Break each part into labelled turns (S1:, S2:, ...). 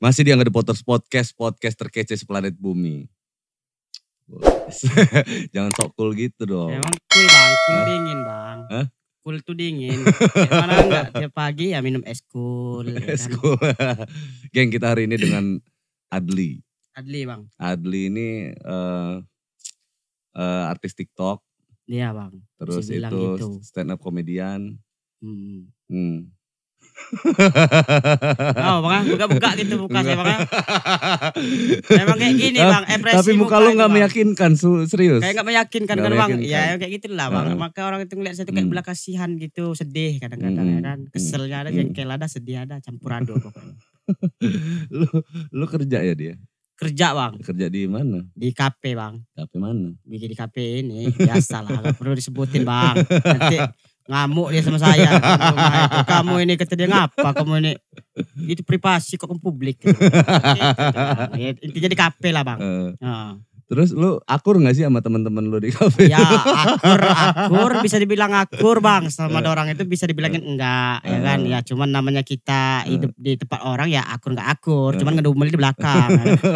S1: Masih di Angga The Podcast, podcast terkece seplanet bumi. Jangan sok cool gitu dong. Emang cool bang, cool Hah? dingin bang. Hah?
S2: Cool tuh dingin. Gimana mana enggak, tiap pagi ya minum es cool. Ya kan? es cool.
S1: Kan? Geng kita hari ini dengan Adli. Adli bang. Adli ini uh, uh, artis TikTok.
S2: Iya bang. Terus itu, itu
S1: stand up komedian. Hmm. hmm oh, bang, buka-buka gitu buka saya bang. Emang kayak gini bang, ekspresi Tapi muka, muka lu nggak meyakinkan, serius. Kayak nggak meyakinkan gak kan bang, ya kayak gitulah bang. Uh. Maka
S2: orang itu ngeliat saya tuh kayak hmm. belah kasihan gitu, sedih kadang-kadang ya hmm. ya kan. Hmm. Keselnya ada, hmm. jengkel ada, sedih ada, campur aduk pokoknya. lu, lu kerja ya dia? Kerja bang. Kerja di mana? Di kafe bang. Kafe mana? Bikin di kafe ini, biasa lah, perlu disebutin bang. Nanti ngamuk dia sama saya. kamu ini kata dia ngapa kamu ini itu privasi kok kamu publik. Gitu. gitu. intinya di kafe lah bang. Terus lu akur
S1: gak sih sama temen-temen lu
S2: di kafe? Ya akur, akur bisa dibilang akur bang sama uh. orang itu bisa dibilangin enggak ya kan ya cuman namanya kita hidup di tempat orang ya akur nggak akur cuman ngedumel di belakang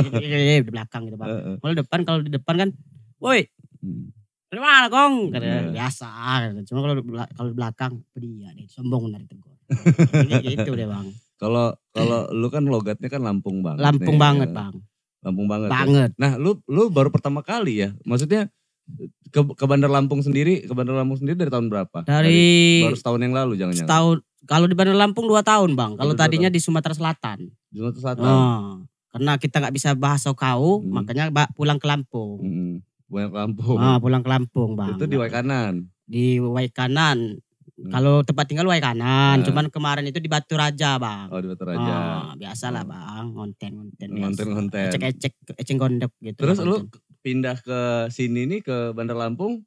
S2: di belakang gitu bang. Kalau depan kalau di depan kan, woi hmm dari mana kong iya. Kata, biasa. Kata. Cuma kalau kalau belakang, dia ya, nih sombong benar tegur. gitu deh bang.
S1: Kalau kalau lu kan logatnya kan Lampung banget. Lampung nih, ya. banget bang. Lampung banget. Ya. Banget. Ya. Nah lu lu baru pertama kali ya, maksudnya ke, ke Bandar Lampung sendiri, ke Bandar Lampung sendiri dari tahun berapa? Dari, dari baru setahun yang lalu jangan-jangan. Setahun.
S2: Kalau di Bandar Lampung dua tahun bang. Kalau tadinya tahun. di Sumatera Selatan. Sumatera Selatan. Oh, karena kita nggak bisa bahasa Kau, hmm. makanya pulang ke Lampung. Hmm. Pulang ke Lampung. Ah, pulang ke Lampung, Bang. Itu di Waikanan. Di Waikanan. Hmm. Kalau tempat tinggal Waikanan, nah. cuman kemarin itu di Batu Raja, Bang. Oh, di Batu Raja. Ah, biasalah, hmm. Bang. Konten, konten. Konten, konten. Ecek-ecek, ecing gondok gitu. Terus lu
S1: pindah ke sini nih ke Bandar Lampung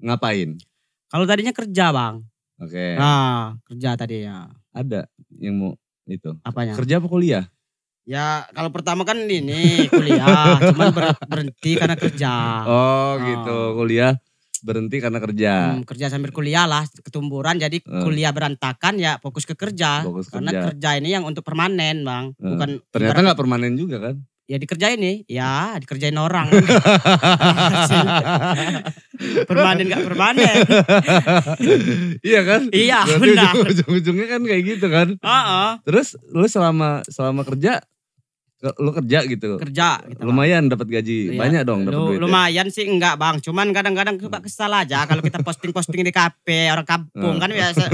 S2: ngapain? Kalau
S1: tadinya kerja, Bang. Oke. Okay. Nah,
S2: kerja tadi ya.
S1: Ada yang mau itu. Apanya? Kerja apa kuliah?
S2: Ya kalau pertama kan ini kuliah, cuman berhenti karena kerja. Oh,
S1: oh gitu, kuliah berhenti karena kerja. Hmm,
S2: kerja sambil kuliah lah, ketumburan jadi hmm. kuliah berantakan ya fokus ke kerja. Fokus karena kerja. kerja ini yang untuk permanen bang, hmm. bukan. Ternyata nggak permanen juga kan? Ya dikerjain nih, ya dikerjain orang. permanen gak permanen.
S1: iya kan? Iya Berarti benar. Ujung-ujungnya kan kayak gitu kan. Uh -uh. Terus lu selama selama kerja lo kerja gitu. Kerja gitu. Lumayan dapat gaji. Iya. Banyak dong dapat duit.
S2: Lumayan sih enggak, Bang. Cuman kadang-kadang suka hmm. kesal aja kalau kita posting-posting di kafe orang kampung hmm. kan biasa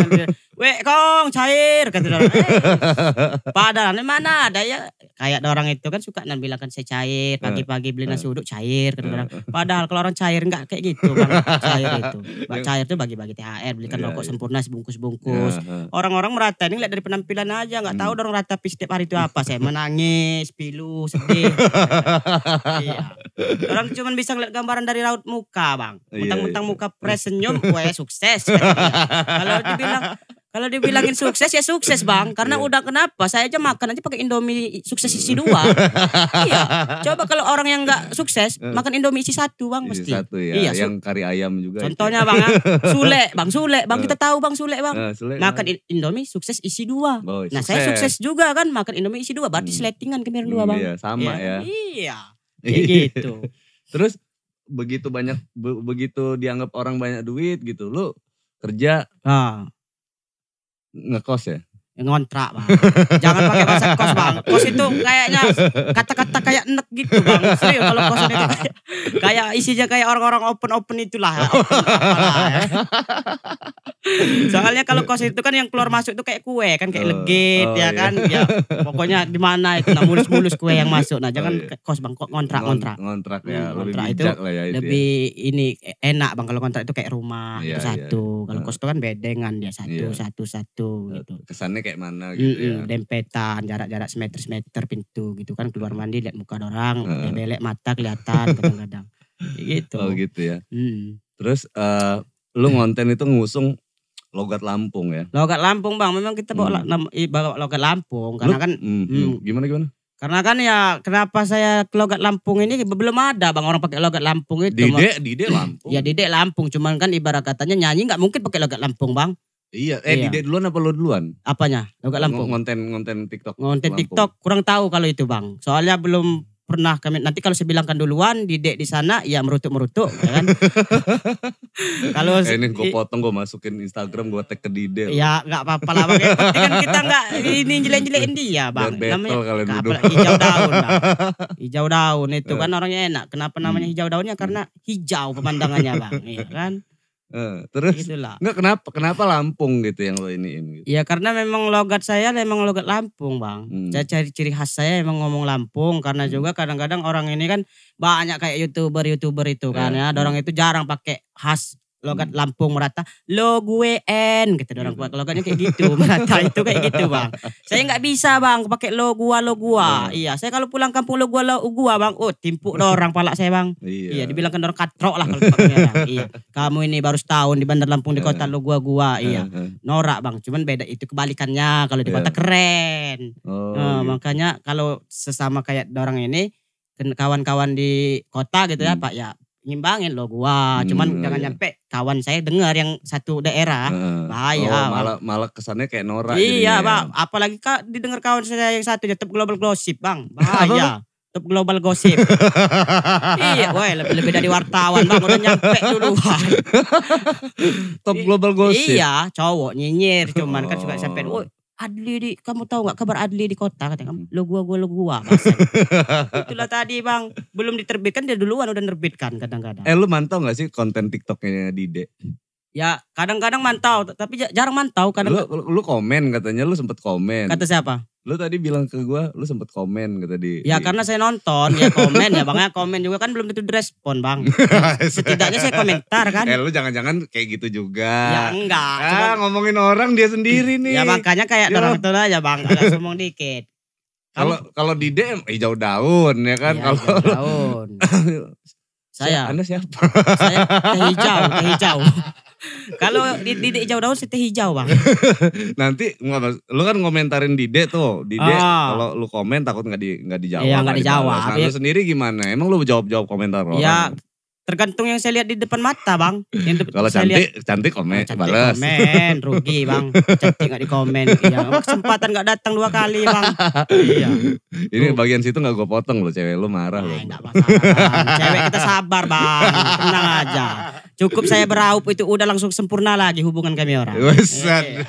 S2: "Weh, Kong, cair." kata orang. Eh, padahal mana ada ya kayak ada orang itu kan suka nan bilang kan saya cair, hmm. pagi-pagi beli nasi uduk cair kata orang. Padahal kalau orang cair enggak kayak gitu, Bang. Cair itu. Bang cair tuh bagi-bagi THR, belikan iya, rokok iya. sempurna sebungkus-bungkus. Iya, Orang-orang merata ini lihat dari penampilan aja, enggak tahu orang rata setiap hari itu apa. Saya menangis, pilu, sedih. iya. Orang cuma bisa ngeliat gambaran dari raut muka bang. Mentang-mentang iya, iya. muka pres senyum, gue sukses. Kalau dibilang kalau dibilangin sukses ya sukses bang, karena yeah. udah kenapa? Saya aja makan aja pakai Indomie sukses isi mm. dua. iya. Coba kalau orang yang nggak sukses mm. makan Indomie isi satu bang isi Satu ya. Iya, yang
S1: kari ayam juga. Contohnya bang, ya. Sule,
S2: bang Sule, bang kita eh. tahu bang Sule bang. Uh, Sule, makan uh. Indomie sukses isi dua. Oh, nah saya sukses juga kan makan Indomie isi dua, berarti hmm. seletingan kemir dua bang. Iya
S1: sama ya. ya. Iya. Kayak gitu. Terus begitu banyak be, begitu dianggap orang banyak duit gitu, lu kerja.
S2: Ah Negócio é. ngontrak bang. Jangan pakai bahasa kos bang. Kos itu kayaknya kata-kata kayak enak gitu bang. Serius kalau kos itu kayak, kayak isinya kayak orang-orang open-open itulah. Open apalah, Soalnya kalau kos itu kan yang keluar masuk itu kayak kue kan kayak oh, legit oh, ya iya. kan. Iya. Ya, pokoknya di mana itu nah, mulus-mulus kue yang masuk. Nah jangan oh, iya. kos bang kok ngontrak ngontrak. Ngontrak ya. Hmm, ngontrak lebih itu, lah ya, itu ya. lebih ya. ini enak bang kalau ngontrak itu kayak rumah iya, itu iya. satu. Kalau kos itu kan bedengan dia ya, satu satu satu satu gitu. Kesannya kayak mana gitu mm -hmm. ya. Dempetan jarak-jarak semeter semeter pintu gitu kan keluar mandi lihat muka orang, uh. belek mata kelihatan kadang-kadang.
S1: gitu. Oh gitu ya. Mm. Terus uh, lu ngonten itu ngusung logat Lampung ya.
S2: Logat Lampung Bang, memang kita bawa, hmm. bawa logat Lampung karena lu, kan
S1: mm, mm. gimana gimana?
S2: Karena kan ya kenapa saya ke logat Lampung ini belum ada bang orang pakai logat Lampung itu. dede dede Lampung. ya dede Lampung, cuman kan ibarat katanya nyanyi nggak mungkin pakai logat Lampung bang. Iya, eh iya. Dide duluan apa lo duluan? Apanya? Logat Lampung.
S1: Ngonten-ngonten TikTok. Ngonten TikTok
S2: kurang tahu kalau itu, Bang. Soalnya belum pernah kami nanti kalau saya bilangkan duluan Didek di sana ya merutuk-merutuk ya kan.
S1: kalau eh, ini gue potong gue masukin
S2: Instagram gue tag ke Didek. Ya nggak apa-apa lah Bang. kan kita nggak ini jelek-jelekin dia, Bang. Biar namanya kalian duduk. Apa, hijau daun. Bang. Hijau daun itu eh. kan orangnya enak. Kenapa namanya hmm. hijau daunnya? Karena hmm. hijau pemandangannya, Bang. Iya kan? Uh, terus Itulah. enggak kenapa
S1: kenapa Lampung gitu yang lo ini
S2: gitu. Ya karena memang logat saya memang logat Lampung, Bang. Hmm. Ciri-ciri khas saya memang ngomong Lampung karena hmm. juga kadang-kadang orang ini kan banyak kayak YouTuber-YouTuber itu kan eh, ya. Hmm. itu jarang pakai khas logat hmm. Lampung merata lo gue n kata orang buat hmm. logatnya kayak gitu merata itu kayak gitu bang saya nggak bisa bang pakai lo gua lo gua yeah. iya saya kalau pulang kampung lo gua lo gua bang oh timpuk orang palak saya bang yeah. iya, iya dibilangkan orang katrok lah kalau iya kamu ini baru setahun di Bandar Lampung di iya. kota lo gua gua iya, iya. norak bang cuman beda itu kebalikannya kalau di kota yeah. keren oh, nah, iya. makanya kalau sesama kayak orang ini kawan-kawan di kota gitu ya hmm. pak ya nyimbangin loh gua. Cuman hmm, jangan iya. nyampe kawan saya dengar yang satu daerah hmm. bahaya. Oh, malah
S1: malah kesannya kayak Nora. Iya, Pak. Ya.
S2: Apalagi Kak didengar kawan saya yang satu ya, tetap global gosip Bang. Bahaya. tetap global gosip. iya, woi lebih-lebih dari wartawan, Bang. Udah nyampe dulu top global gosip. Iya, cowok nyinyir cuman oh. kan juga sampai, Adli di, kamu tahu nggak kabar Adli di kota Katanya kamu. Hmm. Lo gua gua lo gua. Itulah tadi bang, belum diterbitkan dia duluan udah nerbitkan kadang-kadang. Eh
S1: lu mantau nggak sih konten TikToknya Dide?
S2: Ya kadang-kadang mantau, tapi jarang mantau. Kadang lu, lu komen katanya, lu sempet komen. Kata siapa? Lu tadi bilang
S1: ke gue, lu sempet komen
S2: gitu tadi Ya di... karena saya nonton, ya komen ya bang. Ya komen juga kan belum tentu direspon bang. Setidaknya saya komentar kan. Eh lu
S1: jangan-jangan kayak gitu juga. Ya enggak.
S2: Ah, cuman... ngomongin orang dia sendiri iya, nih. Ya makanya kayak orang itu aja bang, agak sombong dikit.
S1: Kalau kalau di DM hijau eh, daun ya kan. Ya, kalau daun.
S2: saya. Anda siapa? saya teh hijau, teh hijau. Kalau di Didek jauh daun sete hijau bang.
S1: Nanti lu kan ngomentarin Didek tuh. Didek oh. kalau lu komen takut nggak di nggak dijawab. Iya nggak dijawab. Kalau nah, lu iya. sendiri gimana? Emang lu jawab jawab komentar orang? Ya
S2: tergantung yang saya lihat di depan mata bang. Yang kalau cantik lihat,
S1: cantik komen oh, cantik balas. Komen rugi
S2: bang. Cantik nggak komen. Iya kesempatan nggak datang dua kali bang.
S1: iya. Ini Tuh. bagian situ nggak gue potong lo cewek lu marah lo. loh. Ah,
S2: cewek kita sabar bang. Tenang aja. Cukup saya beraup itu udah langsung sempurna lagi hubungan kami orang. Iya. iya, iya.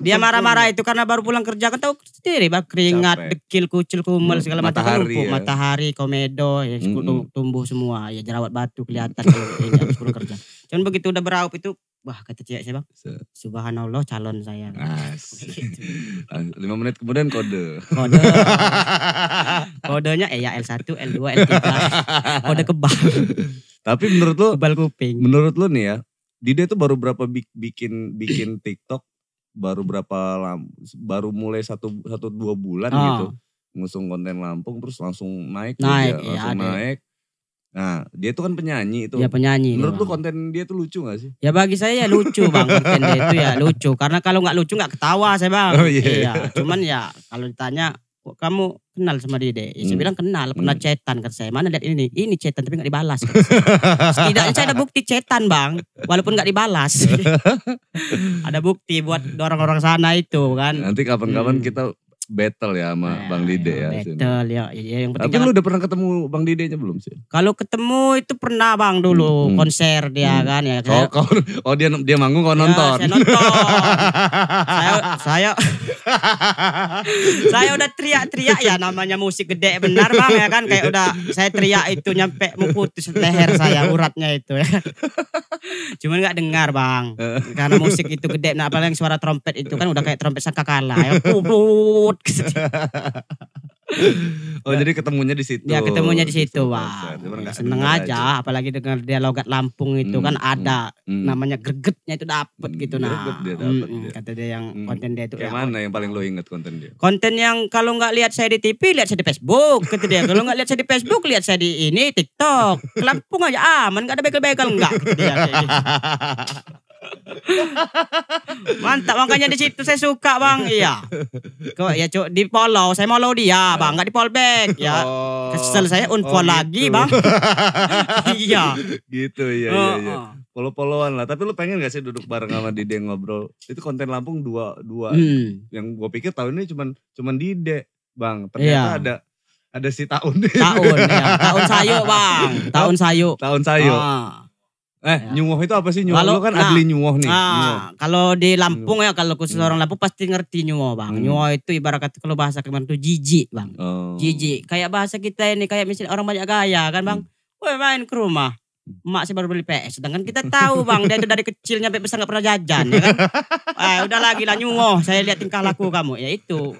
S2: Dia marah-marah itu karena baru pulang kerja kan tahu sendiri bak keringat, Capek. dekil, kucil, kumel hmm, segala macam matahari, ya. matahari, komedo, ya, mm -hmm. tumbuh semua, ya jerawat batu kelihatan kalau ya, pulang kerja. Cuman begitu udah beraup itu wah kata cewek saya bang subhanallah calon saya gitu. lima menit kemudian kode kode kodenya eh ya L1 L2 L3 kode kebal tapi menurut lo, kebal kuping
S1: menurut lo nih ya Dide tuh baru berapa bikin bikin TikTok baru berapa lam, baru mulai satu satu dua bulan oh. gitu ngusung konten Lampung terus langsung naik naik, ya, langsung naik Nah,
S2: dia itu kan penyanyi itu. Ya penyanyi. Menurut lu iya. konten dia tuh lucu gak sih? Ya bagi saya ya lucu bang konten dia itu ya lucu. Karena kalau gak lucu gak ketawa saya bang. Oh, yeah. Iya. Cuman ya kalau ditanya kok kamu kenal sama dia deh. Ya, saya hmm. bilang kenal, pernah hmm. cetan kan saya. Mana lihat ini, ini cetan tapi gak dibalas. Setidaknya saya ada bukti cetan bang, walaupun gak dibalas. ada bukti buat orang-orang sana itu kan. Nanti kapan-kapan hmm. kita battle ya sama nah, Bang Dide ya. Battle ya. ya yang penting Tapi lu
S1: udah pernah ketemu Bang nya belum sih?
S2: Kalau ketemu itu pernah Bang dulu hmm. konser dia hmm. kan ya. Kayak... Oh,
S1: kan. kau, oh dia dia manggung kau ya, nonton. Saya nonton.
S2: saya, saya saya udah teriak-teriak ya namanya musik gede benar bang ya kan kayak udah saya teriak itu nyampe mau putus leher saya uratnya itu ya. Cuman nggak dengar bang karena musik itu gede. Nah apalagi suara trompet itu kan udah kayak trompet sakakala ya. Puput. Gitu. Oh jadi ketemunya di situ. Ya ketemunya di situ, wah. Seneng aja. aja, apalagi dengan dia logat Lampung itu hmm, kan hmm, ada hmm. namanya gregetnya itu dapet gitu nah. dia Kata dia yang konten dia itu. Yang ya.
S1: mana yang paling lo inget konten dia?
S2: Konten yang kalau nggak lihat saya di TV lihat saya di Facebook, kata dia. Kalau nggak lihat saya di Facebook lihat saya di ini TikTok. Lampung aja aman, nggak ada bekel-bekel nggak. Mantap makanya di situ saya suka bang. Iya. kok ya cuk di follow saya mau dia ya, bang, nggak di follow back ya. Oh, Kesel saya oh, unfollow oh, gitu. lagi bang. iya.
S1: Gitu ya. ya iya, iya. Polo-poloan iya. oh, oh. lah, tapi lu pengen gak sih duduk bareng sama Dide ngobrol? Itu konten Lampung dua dua hmm. yang gue pikir tahun ini cuman cuman Dide, Bang. Ternyata iya. ada ada si tahun. Tahun ya, tahun sayu, Bang. Tahun sayu. Tahun sayu. Ah. Eh, ya. nyuwoh itu apa sih? Nyuwoh kalau, kan nah, adli nyuwoh nih. Nah,
S2: kalau di Lampung ya, kalau khusus hmm. orang Lampung pasti ngerti nyuwoh bang. Hmm. Nyuwoh itu ibarat kata kalau bahasa kemarin tuh jijik bang. Oh. Jijik. Kayak bahasa kita ini, kayak misalnya orang banyak gaya kan bang. Hmm. Woi, main ke rumah emak sih baru beli PS. Sedangkan kita tahu bang, dia itu dari kecil sampai besar nggak pernah jajan, ya kan? Eh, udah lagi lah nyungoh. Saya lihat tingkah laku kamu, ya itu.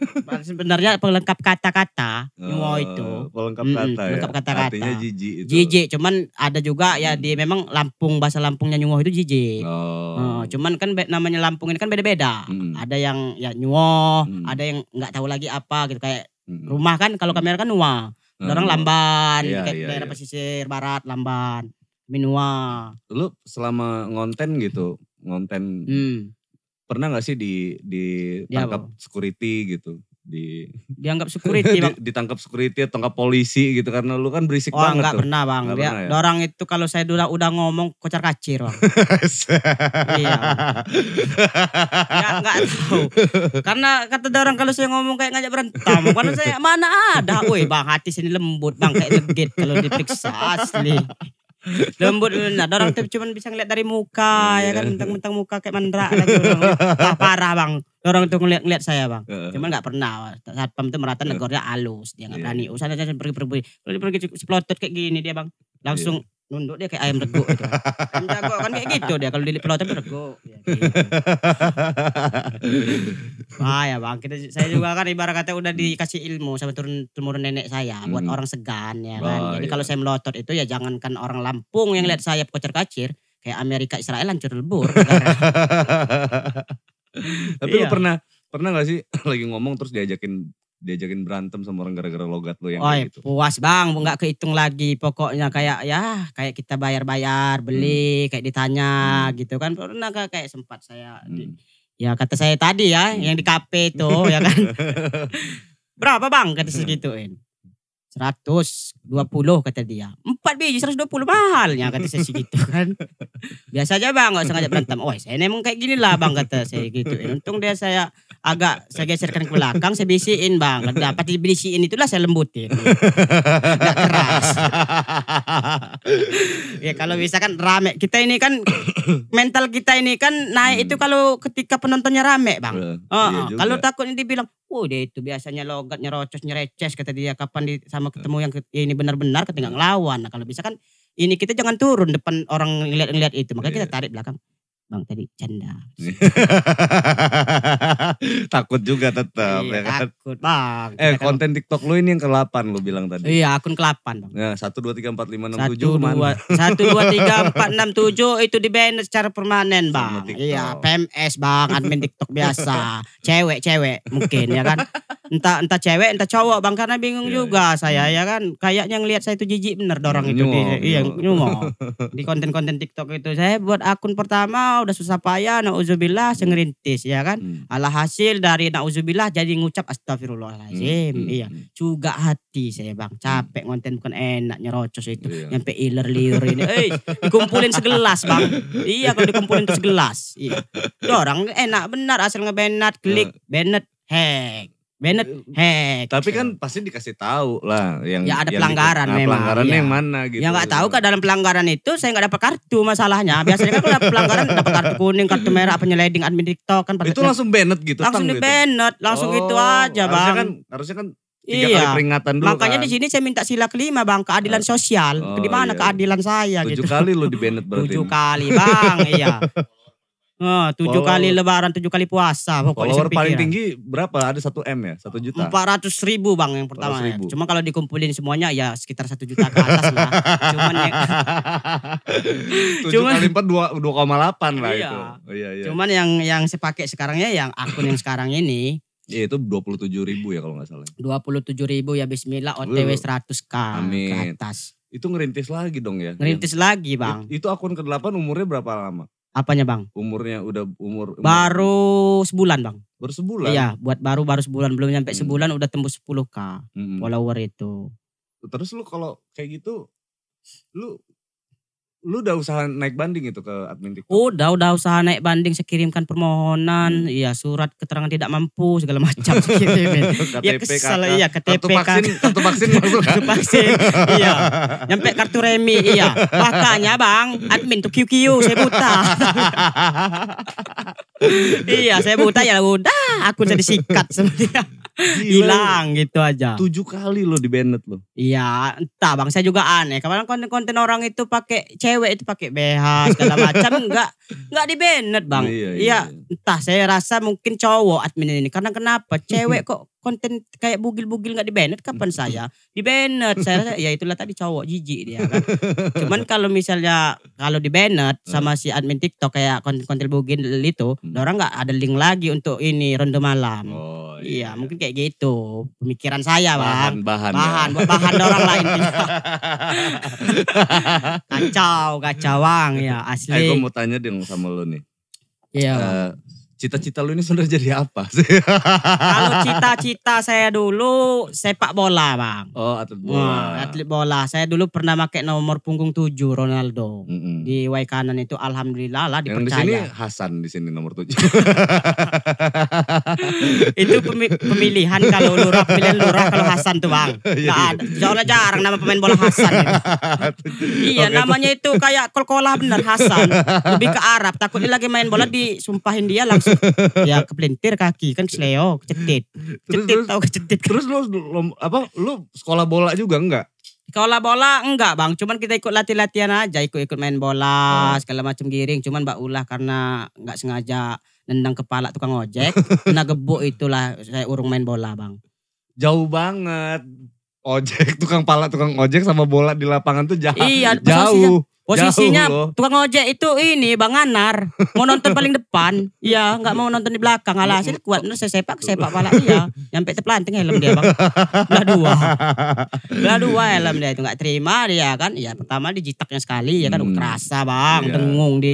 S2: Sebenarnya pelengkap kata-kata nyungoh oh, itu. pelengkap kata, hmm, ya? kata-kata. Artinya jijik itu. Jijik, cuman ada juga ya di mm. memang Lampung bahasa Lampungnya nyungoh itu jijik. Oh. Hmm, cuman kan namanya Lampung ini kan beda-beda. Hmm. Ada yang ya nyungoh, hmm. ada yang nggak tahu lagi apa gitu kayak hmm. rumah kan kalau kamera kan nuah. Orang Lamban, iya, kayak iya, daerah iya. pesisir barat Lamban. Minua.
S1: Lu selama ngonten gitu, ngonten hmm. pernah gak sih di ditangkap ya, security gitu? di
S2: dianggap security di,
S1: ditangkap security atau tangkap polisi gitu karena lu kan berisik oh, banget enggak tuh. pernah bang dia, pernah, ya? orang
S2: itu kalau saya dulu udah ngomong kocar kacir bang iya enggak ya, tahu karena kata orang kalau saya ngomong kayak ngajak berantem karena saya mana ada woi bang hati sini lembut bang kayak legit kalau diperiksa asli Lembut nah, orang tuh cuma bisa ngeliat dari muka ya iya. kan mentang-mentang muka kayak mandra lagi parah bang. Orang tuh ngeliat-ngeliat saya bang. Cuma nggak pernah. Satpam tuh merata iya. negornya halus. Dia nggak iya. berani. Usah aja pergi pergi. Kalau pergi seplotot kayak gini dia bang. Langsung nunduk dia kayak ayam reguk gitu. kan kayak gitu dia kalau dilihat tapi reguk. Ya, gitu. Wah ya bang, kita, saya juga kan ibarat kata udah dikasih ilmu sama turun turun nenek saya hmm. buat orang segan ya kan. Oh, Jadi iya. kalau saya melotot itu ya jangankan orang Lampung yang lihat saya kocer kacir kayak Amerika Israel hancur lebur. Tapi iya. lu pernah
S1: pernah gak sih lagi ngomong terus diajakin diajakin berantem sama orang gara-gara logat lo yang Oi,
S2: gitu. puas bang, nggak kehitung lagi pokoknya kayak ya kayak kita bayar-bayar beli hmm. kayak ditanya hmm. gitu kan pernah kayak sempat saya hmm. di, ya kata saya tadi ya hmm. yang di hmm. kafe itu ya kan berapa bang kata hmm. segituin 120 kata dia. 4 biji 120 mahalnya kata saya segitu kan. Biasa aja bang, gak sengaja berantem. Oh saya memang kayak gini lah bang kata saya gitu. Eh, untung dia saya agak saya geserkan ke belakang, saya bisiin bang. Dapat dibisiin itulah saya lembutin. Gak keras. ya kalau bisa kan rame. Kita ini kan mental kita ini kan naik hmm. itu kalau ketika penontonnya rame bang. Uh, oh, iya oh. Kalau ini dibilang, Wuh dia itu biasanya logat nyerocos nyereces kata dia kapan di, sama ketemu yang ya ini benar-benar ketinggalan lawan. Nah kalau bisa kan ini kita jangan turun depan orang ngeliat-ngeliat itu. Makanya yeah. kita iya. tarik belakang. Bang tadi canda. takut juga tetap iya, ya kan? Takut bang. Eh kan konten TikTok lu ini yang ke-8 lu bilang tadi. Iya akun ke-8 bang. Ya, satu 1, 2, 3, 4, 5, 6, 1, 7 kemana? 1, 2, 3, 4, 6, 7 itu di banner secara permanen bang. Iya PMS bang admin TikTok biasa. Cewek-cewek mungkin ya kan. Entah entah cewek entah cowok bang karena bingung iya, juga iya. saya ya kan. Kayaknya ngelihat saya itu jijik bener dorong iya, itu. Nyumo, di, Iya nyumo. di konten-konten TikTok itu saya buat akun pertama udah susah payah, nauzubillah sengerintis hmm. ya kan. Hmm. Alhasil dari nauzubillah jadi ngucap astagfirullahalazim. Hmm, hmm. Iya. Hmm. Juga hati saya Bang, capek hmm. ngonten bukan enak nyerocos itu. Iya. Nyampe iler liur ini. Eh, dikumpulin segelas Bang. iya kalau dikumpulin segelas. Iya. Orang enak benar asal ngebenat klik eh. benet hang Bennett iya. hack. Tapi gitu. kan pasti dikasih tahu lah yang Ya ada yang pelanggaran nah, memang. Pelanggaran ya. Iya. yang mana ya, gitu. Ya nggak tahu kan dalam pelanggaran itu saya nggak dapat kartu masalahnya. Biasanya kan kalau pelanggaran dapat kartu kuning, kartu merah, penyeleding admin TikTok kan Itu langsung Bennett gitu. Langsung di gitu. langsung oh, gitu aja, Bang. Harusnya kan harusnya kan Tiga iya. kali
S1: peringatan dulu Makanya kan. di
S2: sini saya minta sila kelima bang keadilan oh, sosial. Oh, di mana iya. iya. keadilan saya Tujuh gitu. Tujuh
S1: kali lo di Bennett berarti. Tujuh kali bang,
S2: iya. Oh, tujuh kali lebaran, tujuh kali puasa pokoknya Follower paling tinggi berapa? Ada satu M ya? satu juta? Empat ratus ribu bang yang pertama. Ya. Cuma kalau dikumpulin semuanya ya sekitar satu juta ke atas lah. Cuman ya, Tujuh kali empat dua koma delapan lah Iya. itu.
S1: Oh, iya, iya. cuman
S2: yang yang saya pakai sekarang ya yang akun yang sekarang ini
S1: Iya, itu dua puluh tujuh ribu ya kalau nggak salah. Ya.
S2: dua puluh tujuh ribu ya Bismillah OTW
S1: seratus k ke Amin. atas. Itu ngerintis lagi dong ya? Ngerintis lagi bang. Itu akun ke delapan umurnya berapa lama? Apanya bang? Umurnya udah umur, umur.
S2: baru sebulan bang.
S1: Baru sebulan. Iya,
S2: buat baru baru sebulan belum nyampe hmm. sebulan udah tembus 10 k hmm. follower itu.
S1: Terus lu kalau kayak gitu, lu lu udah usaha naik
S2: banding itu ke admin TikTok? Udah, udah usaha naik banding, saya kirimkan permohonan, hmm. ya surat keterangan tidak mampu segala macam. KTP, iya, iya. ya kesel, iya KTP. Kartu vaksin, kartu vaksin masuk. kartu vaksin, iya. Nyampe kartu remi, iya. Makanya bang, admin tuh QQ, saya buta. iya, saya buta ya udah, aku jadi sikat sebenarnya
S1: hilang
S2: gitu aja. Tujuh kali lo di Bennett lo. Iya, entah bang saya juga aneh. Kemarin konten-konten orang itu pakai cewek itu pakai BH segala macam enggak enggak di Bennett bang. Iya, iya, iya, entah saya rasa mungkin cowok admin ini karena kenapa cewek kok konten kayak bugil-bugil nggak banned kapan saya banned saya rasa ya itulah tadi cowok jijik dia kan cuman kalau misalnya kalau banned sama si admin TikTok kayak konten-konten bugil itu hmm. orang nggak ada link lagi untuk ini ronde malam oh, iya, iya. iya mungkin kayak gitu pemikiran saya bang ya. bahan bahan bahan, bahan orang lain
S1: kacau kacau bang ya eh, asli aku aku mau tanya dong sama lo nih iya uh,
S2: Cita-cita lu ini sebenarnya jadi apa? Kalau cita-cita saya dulu sepak bola bang. Oh atlet bola. Wah, atlet bola. Saya dulu pernah pakai nomor punggung 7 Ronaldo. Mm -hmm. Di way kanan itu alhamdulillah lah dipercaya. Yang di sini
S1: Hasan di sini nomor 7. itu pemilihan kalau lurah pilihan lurah
S2: kalau Hasan tuh bang. Nah, jarang nama pemain bola Hasan. iya okay, namanya itu kayak kol-kolah bener Hasan. Lebih ke Arab. Takutnya lagi main bola disumpahin dia langsung ya kepelintir kaki kan seleo, kecetit. Kecetit tau kecetit. Terus lu apa lu sekolah bola juga enggak? Sekolah bola enggak bang, cuman kita ikut latihan-latihan aja, ikut-ikut main bola, oh. segala macam giring. Cuman Mbak Ulah karena enggak sengaja nendang kepala tukang ojek, kena gebuk itulah saya urung main bola bang. Jauh banget, ojek, tukang pala, tukang ojek sama bola di lapangan tuh jauh. Iya, jauh. Posisinya Jauh tukang ojek itu ini Bang Anar mau nonton paling depan, iya nggak mau nonton di belakang. Alhasil kuat terus saya sepak sepak pala Iya. nyampe terpelanting helm dia bang. Belah dua, belah dua helm dia itu nggak terima dia kan. Iya pertama dijitaknya sekali ya kan hmm. kerasa bang, yeah. dengung di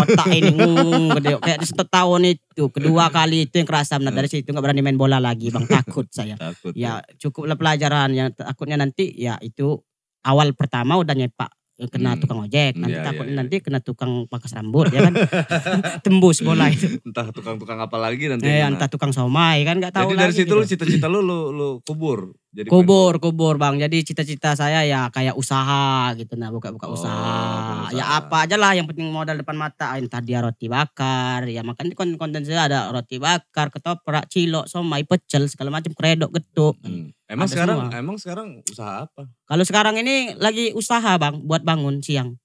S2: otak ini ngung gede kayak di setahun itu kedua kali itu yang kerasa benar dari situ nggak berani main bola lagi bang takut saya. Takut, ya, ya. cukuplah pelajaran yang takutnya nanti ya itu awal pertama udah nyepak kena hmm. tukang ojek nanti yeah, takut yeah, nanti iya. kena tukang pakas rambut ya kan tembus bola itu
S1: entah tukang-tukang apa lagi nanti eh, entah tukang somai kan nggak tahu jadi dari situ gitu. cita-cita lu lu lu kubur
S2: jadi kubur kubur bang jadi cita-cita saya ya kayak usaha gitu nah buka-buka oh, usaha. Ya usaha ya apa aja lah yang penting modal depan mata ah, entah dia roti bakar ya makanya konten-konten saya ada roti bakar ketoprak cilok somai pecel segala macam kredok getuk hmm Emang ada sekarang semua.
S1: emang sekarang usaha apa?
S2: Kalau sekarang ini lagi usaha bang buat bangun siang.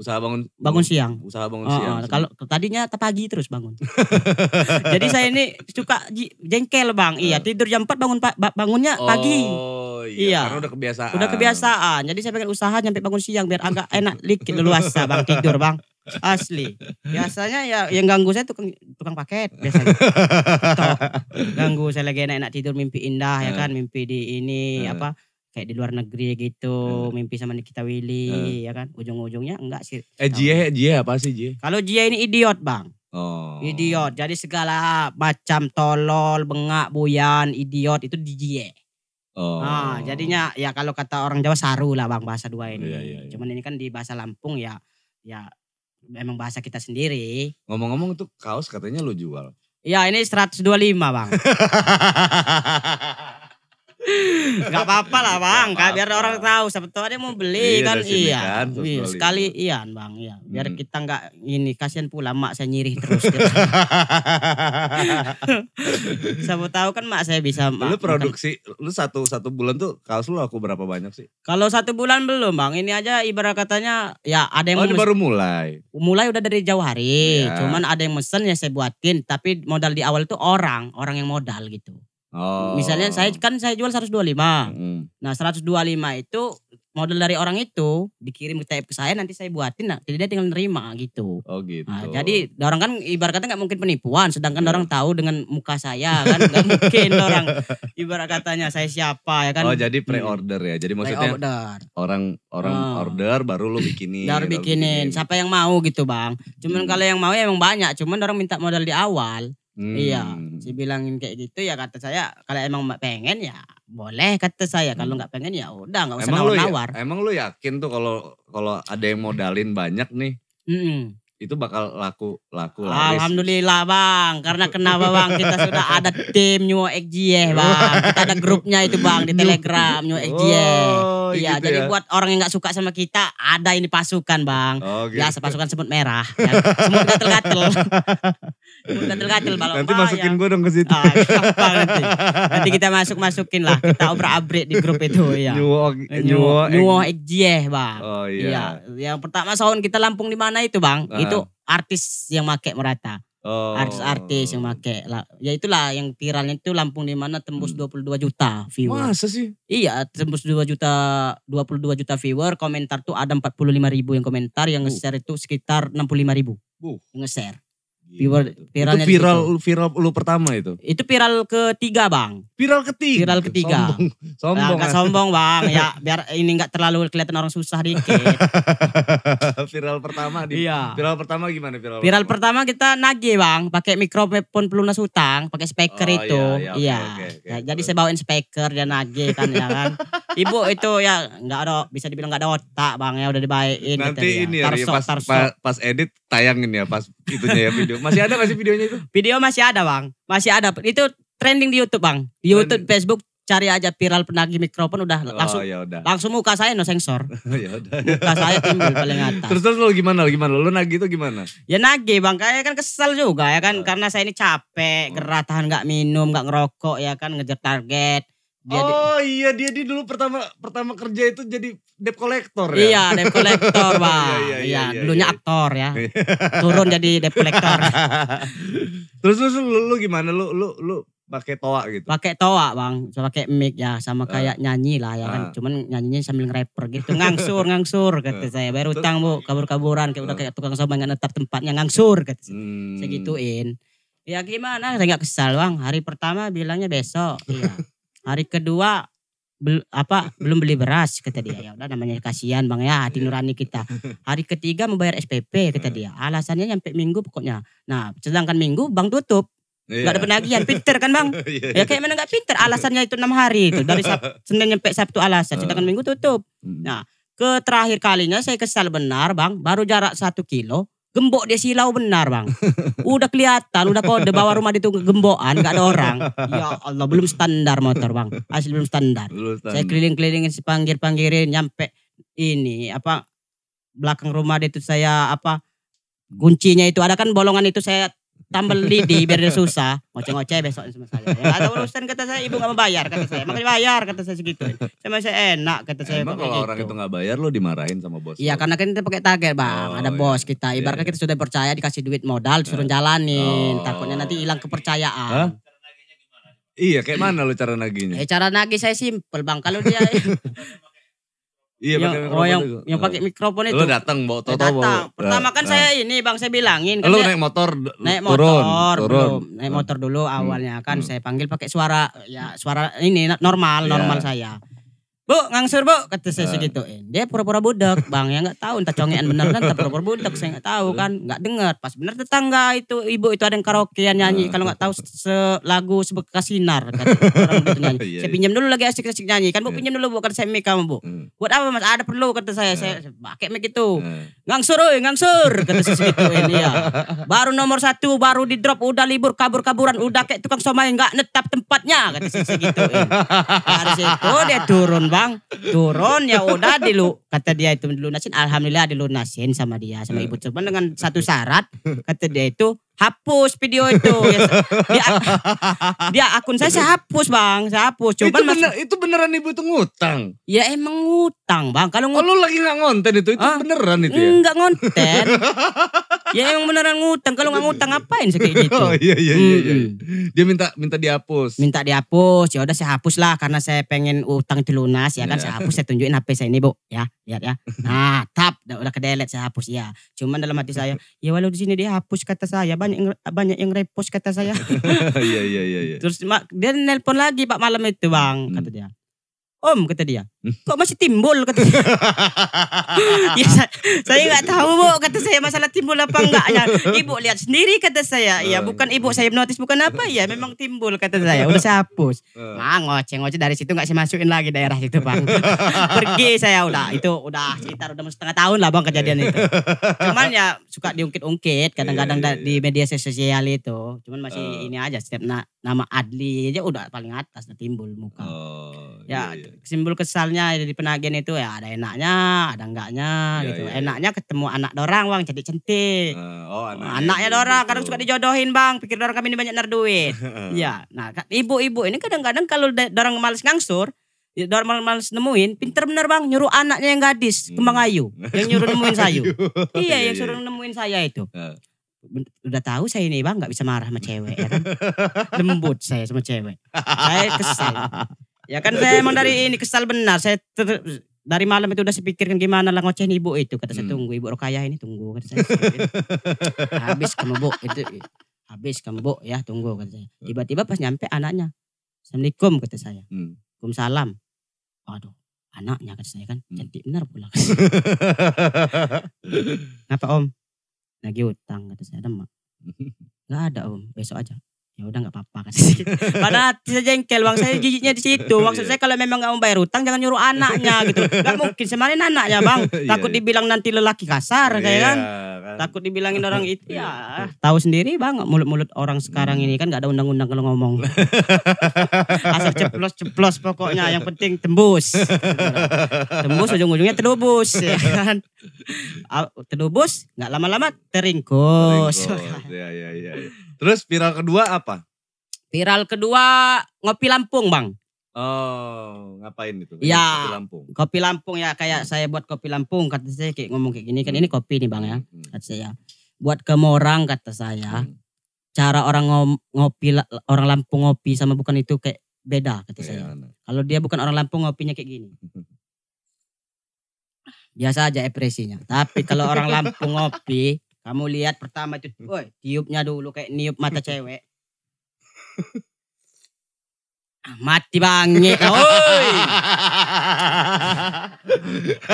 S2: Usaha bangun bangun, bangun siang. Usaha
S1: bangun oh, siang. Oh, kalau
S2: tadinya pagi terus bangun. Jadi saya ini suka jengkel bang. Iya tidur jam 4 bangun bangunnya pagi. Oh iya, iya. Karena udah kebiasaan. Udah kebiasaan. Jadi saya pengen usaha sampai bangun siang biar agak enak dikit leluasa bang tidur bang. Asli. Biasanya ya yang ganggu saya tukang tukang paket biasanya. Toh, ganggu saya lagi enak-enak tidur mimpi indah ya kan, mimpi di ini apa kayak di luar negeri gitu, mimpi sama Nikita Willy ya kan. Ujung-ujungnya enggak sih. Eh Jie, Jie apa sih Jie? Kalau Jie ini idiot, Bang. Oh. Idiot. Jadi segala macam tolol, bengak, buyan, idiot itu di Jie. Oh. Nah, jadinya ya kalau kata orang Jawa saru lah bang bahasa dua ini. Yeah, yeah, yeah. Cuman ini kan di bahasa Lampung ya ya emang bahasa kita sendiri. Ngomong-ngomong tuh kaos katanya lu jual. Iya ini 125 bang. Gak apa-apa lah bang, gak -apa. biar orang tahu siapa tahu ada mau beli iya, kan iya. Kan, iya sekali iya bang ya. Biar hmm. kita nggak ini kasihan pula mak saya nyirih terus. Gitu. siapa tahu kan mak saya bisa. Mak, produksi, kan. lu satu
S1: satu bulan tuh kaos lu aku berapa banyak sih?
S2: Kalau satu bulan belum bang, ini aja ibarat katanya ya ada yang. Oh ini baru
S1: mulai.
S2: Mulai udah dari jauh hari, ya. cuman ada yang mesen ya saya buatin. Tapi modal di awal itu orang, orang yang modal gitu.
S1: Oh. Misalnya
S2: saya kan saya jual 125. Hmm. Nah, 125 itu model dari orang itu dikirim ke TF ke saya nanti saya buatin nah jadi dia tinggal nerima gitu. Oh gitu. Nah, jadi orang kan ibarat kata nggak mungkin penipuan sedangkan yeah. orang iya. tahu dengan muka saya kan nggak mungkin orang ibarat katanya saya siapa ya kan. Oh jadi hmm. pre-order
S1: ya. Jadi maksudnya pre-order. orang orang oh. order baru lu bikinin. Baru bikinin. bikinin.
S2: Siapa yang mau gitu, Bang. Cuman hmm. kalau yang mau ya emang banyak, cuman orang minta modal di awal. Iya, hmm. Iya, bilangin kayak gitu ya kata saya kalau emang pengen ya boleh kata saya kalau hmm. nggak pengen ya udah nggak usah ya nawar,
S1: emang lu yakin tuh kalau kalau ada yang modalin banyak nih? Mm itu bakal laku laku laris.
S2: Alhamdulillah bang, karena kenapa bang kita sudah ada tim New eh, ya bang, kita ada grupnya itu bang di Telegram New eh. Iya, Oh, iya, gitu jadi ya. buat orang yang nggak suka sama kita ada ini pasukan bang, oh, gitu. ya pasukan semut merah, ya, semut gatel-gatel. gatel-gatel balok Nanti masukin gua dong ke situ. Ah, nanti. Nanti kita masuk-masukin lah, kita obrak-abrik di grup itu ya. New New New ya bang. Oh iya. Ya. Yang pertama sound kita Lampung di mana itu bang? Ah. Itu artis yang make merata. Oh. Artis-artis yang make. Ya itulah yang viralnya itu Lampung di mana tembus hmm. 22 juta viewer. Masa sih? Iya, tembus 2 juta 22 juta viewer, komentar tuh ada 45 ribu yang komentar, yang nge-share itu sekitar 65 ribu. Uh. Nge-share. Iya, viral, viral itu viral
S1: viral lu pertama itu.
S2: Itu viral ketiga, Bang. Viral ketiga. Viral ketiga. Sombong. Sombong. Nah, sombong, Bang. ya, biar ini nggak terlalu kelihatan orang susah dikit.
S1: viral pertama di iya. Viral pertama gimana viral? Viral
S2: pertama, kita nagih, Bang, pakai mikrofon pelunas hutang, pakai speaker oh, itu. Iya. iya, iya. Okay, okay, ya, okay. jadi saya bawain speaker dan nagih kan ya kan. Ibu itu ya nggak ada bisa dibilang nggak ada otak, Bang, ya udah dibayarin gitu Nanti gitu, ini ya, tarso, pas, tarso. Pas,
S1: pas edit tayangin ya, pas itunya ya video. Masih ada masih
S2: videonya itu? Video masih ada bang, masih ada. Itu trending di YouTube bang, di YouTube, Facebook cari aja viral penagi mikrofon udah oh, langsung yaudah. langsung muka saya no sensor.
S1: Ya udah. Muka saya timbul paling atas. Terus terus lo gimana lo gimana lo nagih itu gimana?
S2: Ya nagih bang, kayak kan kesel juga ya kan oh. karena saya ini capek, oh. gerah tahan nggak minum nggak ngerokok ya kan ngejar target dia oh
S1: di, iya dia di dulu pertama pertama kerja itu jadi debt collector ya. Iya, debt collector, Bang. Iya, iya, iya, iya, iya, dulunya iya.
S2: aktor ya. Iya. Turun jadi debt collector. terus terus lu, lu gimana lu lu lu pakai toa gitu. Pakai toa, Bang. Pakai mic ya sama ah. kayak uh. nyanyi lah ya kan. Ah. Cuman nyanyinya sambil nge-rapper gitu. Ngangsur, ngangsur ah. kata uh. saya. Bayar utang, Bu. Kabur-kaburan kayak uh. udah kayak tukang sama enggak netap tempatnya ngangsur kata saya. Hmm. Saya Ya gimana? Saya nggak kesal bang. Hari pertama bilangnya besok. Iya. hari kedua bel, apa belum beli beras kata dia ya udah namanya kasihan bang ya hati iya. nurani kita hari ketiga membayar SPP kata dia alasannya sampai minggu pokoknya nah sedangkan minggu bang tutup iya. Gak ada penagihan, pinter kan bang? yeah, yeah. Ya kayak mana gak pinter, alasannya itu enam hari itu dari Sab Senin sampai Sabtu alasan, sedangkan Minggu tutup. Hmm. Nah, ke terakhir kalinya saya kesal benar bang, baru jarak satu kilo, Gembok dia silau benar bang. Udah kelihatan, udah kode bawa rumah itu gembokan, gak ada orang. Ya Allah, belum standar motor bang. Asli belum standar. Belum standar. Saya keliling-kelilingin, si panggil-panggirin, nyampe ini apa belakang rumah itu saya apa kuncinya itu ada kan bolongan itu saya tambel lidi biar dia susah. Ngoceh-ngoceh besok sama saya. Ya, ada urusan kata saya ibu gak mau bayar kata saya. Makanya bayar kata saya segitu. Sama saya enak kata saya. Emang kalau orang
S1: gitu? itu gak bayar lo dimarahin sama bos? Iya
S2: karena kan kita pakai target bang. Oh, ada iya, bos kita. Iya, Ibaratnya iya. kita sudah percaya dikasih duit modal disuruh eh. jalanin. Oh. Takutnya nanti hilang kepercayaan.
S1: huh? Iya kayak mana lo cara naginya? Eh,
S2: cara nagih saya simpel bang. Kalau dia
S1: Iya, yang, pakai oh yang itu. yang pakai
S2: mikrofon itu. Lu datang bawa toto datang. Bawa. Pertama ya. kan nah. saya ini Bang saya bilangin kan naik motor naik motor turun, turun. Belum. naik motor dulu hmm. awalnya kan hmm. saya panggil pakai suara ya suara ini normal, normal ya. yeah. normal saya. Bu, ngangsur bu, kata saya eh. segitu segituin. Eh, dia pura-pura budak, bang. Ya nggak tahu, entah congean bener kan, entah pura-pura budak. Saya nggak tahu kan, nggak dengar. Pas bener tetangga itu, ibu itu ada yang karaokean nyanyi. Kalau nggak tahu se lagu sebekas sinar, kata gitu Saya pinjam dulu lagi asik-asik nyanyi. Kan bu iya. pinjam dulu bu, kata saya mik kamu bu. Hmm. Buat apa mas? Ada perlu, kata saya. Saya eh. pakai mik itu. Ngangsur, oi, ngangsur, kata saya segitu. ya Baru nomor satu, baru di drop, udah libur, kabur-kaburan, udah kayak tukang somai nggak netap tempatnya, kata saya segitu segituin. Dari situ dia turun, bang bilang turun ya udah dilu kata dia itu dilunasin alhamdulillah dilunasin sama dia sama iya. ibu cuman dengan satu syarat kata dia itu hapus video itu. Ya dia, dia akun saya saya hapus bang, saya hapus. Coba itu, bener, itu beneran ibu itu ngutang? Ya emang ngutang bang. Kalau oh, lu lagi nggak ngonten itu, itu ah, beneran itu ya? Nggak ngonten. ya emang beneran ngutang. Kalau nggak ngutang ngapain sih kayak gitu? Oh iya iya iya. iya. Hmm. Dia minta minta dihapus. Minta dihapus. Ya udah saya hapus lah karena saya pengen utang dilunas ya kan. Iya. saya hapus, saya tunjukin HP saya ini bu. Ya lihat ya. ya. Nah tap udah, udah kedelet saya hapus ya. Cuman dalam hati saya ya walau di sini dia hapus kata saya banyak yang, banyak yang repost kata saya. Iya, iya iya iya. Terus dia nelpon lagi pak malam itu bang hmm. kata dia. Om kata dia, kok masih timbul kata saya. ya, saya nggak tahu bu kata saya masalah timbul apa enggak enggaknya. Ibu lihat sendiri kata saya. Ya eh. bukan ibu saya notis bukan apa ya memang timbul kata eh. saya. Udah saya hapus. Nah eh. ngoceh ngoceh dari situ nggak saya masukin lagi daerah situ bang. Pergi saya udah itu udah sekitar udah setengah tahun lah bang kejadian itu. Cuman ya suka diungkit-ungkit kadang-kadang iya, iya, di iya. media sosial itu. Cuman masih ini aja setiap na nama Adli aja udah paling atas timbul muka. Oh, ya iya. simbol kesal misalnya jadi penagihan itu ya ada enaknya, ada enggaknya ya, gitu. Ya, enaknya ketemu anak dorang bang jadi cantik. Uh, oh, anaknya, oh, anaknya ya, dorang kadang gitu. suka dijodohin bang, pikir dorang kami ini banyak duit. ya, nah ibu-ibu ini kadang-kadang kalau dorang males ngangsur, ya dorang males nemuin, pinter bener bang nyuruh anaknya yang gadis hmm. kembang ayu, yang nyuruh nemuin sayu. Iya, iya, yang iya. suruh nemuin saya itu. Uh udah tahu saya ini bang nggak bisa marah sama cewek ya kan lembut saya sama cewek saya kesel Ya kan saya emang dari ini kesal benar. Saya ter, dari malam itu udah sepikirkan gimana lah ngocehin ibu itu. Kata saya hmm. tunggu ibu Rokayah ini tunggu. Kata saya, habis kamu bu itu habis kamu bu ya tunggu kata saya. Tiba-tiba pas nyampe anaknya, assalamualaikum kata saya. Hmm. salam. Aduh anaknya kata saya kan hmm. cantik benar pula. Kenapa om? Lagi utang kata saya ada mak. Gak ada om besok aja ya udah nggak apa-apa kan padahal saya jengkel uang saya jijiknya di situ iya. maksud saya kalau memang nggak mau bayar utang jangan nyuruh anaknya gitu nggak mungkin semarin anaknya bang iya. takut dibilang nanti lelaki kasar kayak iya, kan. kan takut dibilangin orang itu ya tahu sendiri bang mulut-mulut orang sekarang ini kan nggak ada undang-undang kalau ngomong asal ceplos ceplos pokoknya yang penting tembus tembus ujung-ujungnya terlubus ya kan terlubus nggak lama-lama teringkus, Terus viral kedua apa? Viral kedua ngopi Lampung bang. Oh,
S1: ngapain itu? ya, kopi Lampung.
S2: Kopi Lampung ya, kayak hmm. saya buat kopi Lampung kata saya kayak ngomong kayak gini kan ini hmm. kopi nih bang ya, hmm. kata saya. Buat ke orang kata saya. Cara orang ngopi orang Lampung ngopi sama bukan itu kayak beda kata iya, saya. Kalau dia bukan orang Lampung ngopinya kayak gini. Biasa aja ekspresinya. Tapi kalau orang Lampung ngopi kamu lihat pertama itu, hmm. woi, tiupnya dulu kayak niup mata cewek. Ah, mati bange, oi.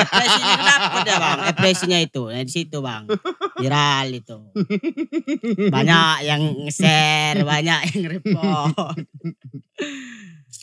S2: Ekspresinya kenapa ya bang, ekspresinya itu, nah, di situ bang, viral itu. Banyak yang share banyak yang repot.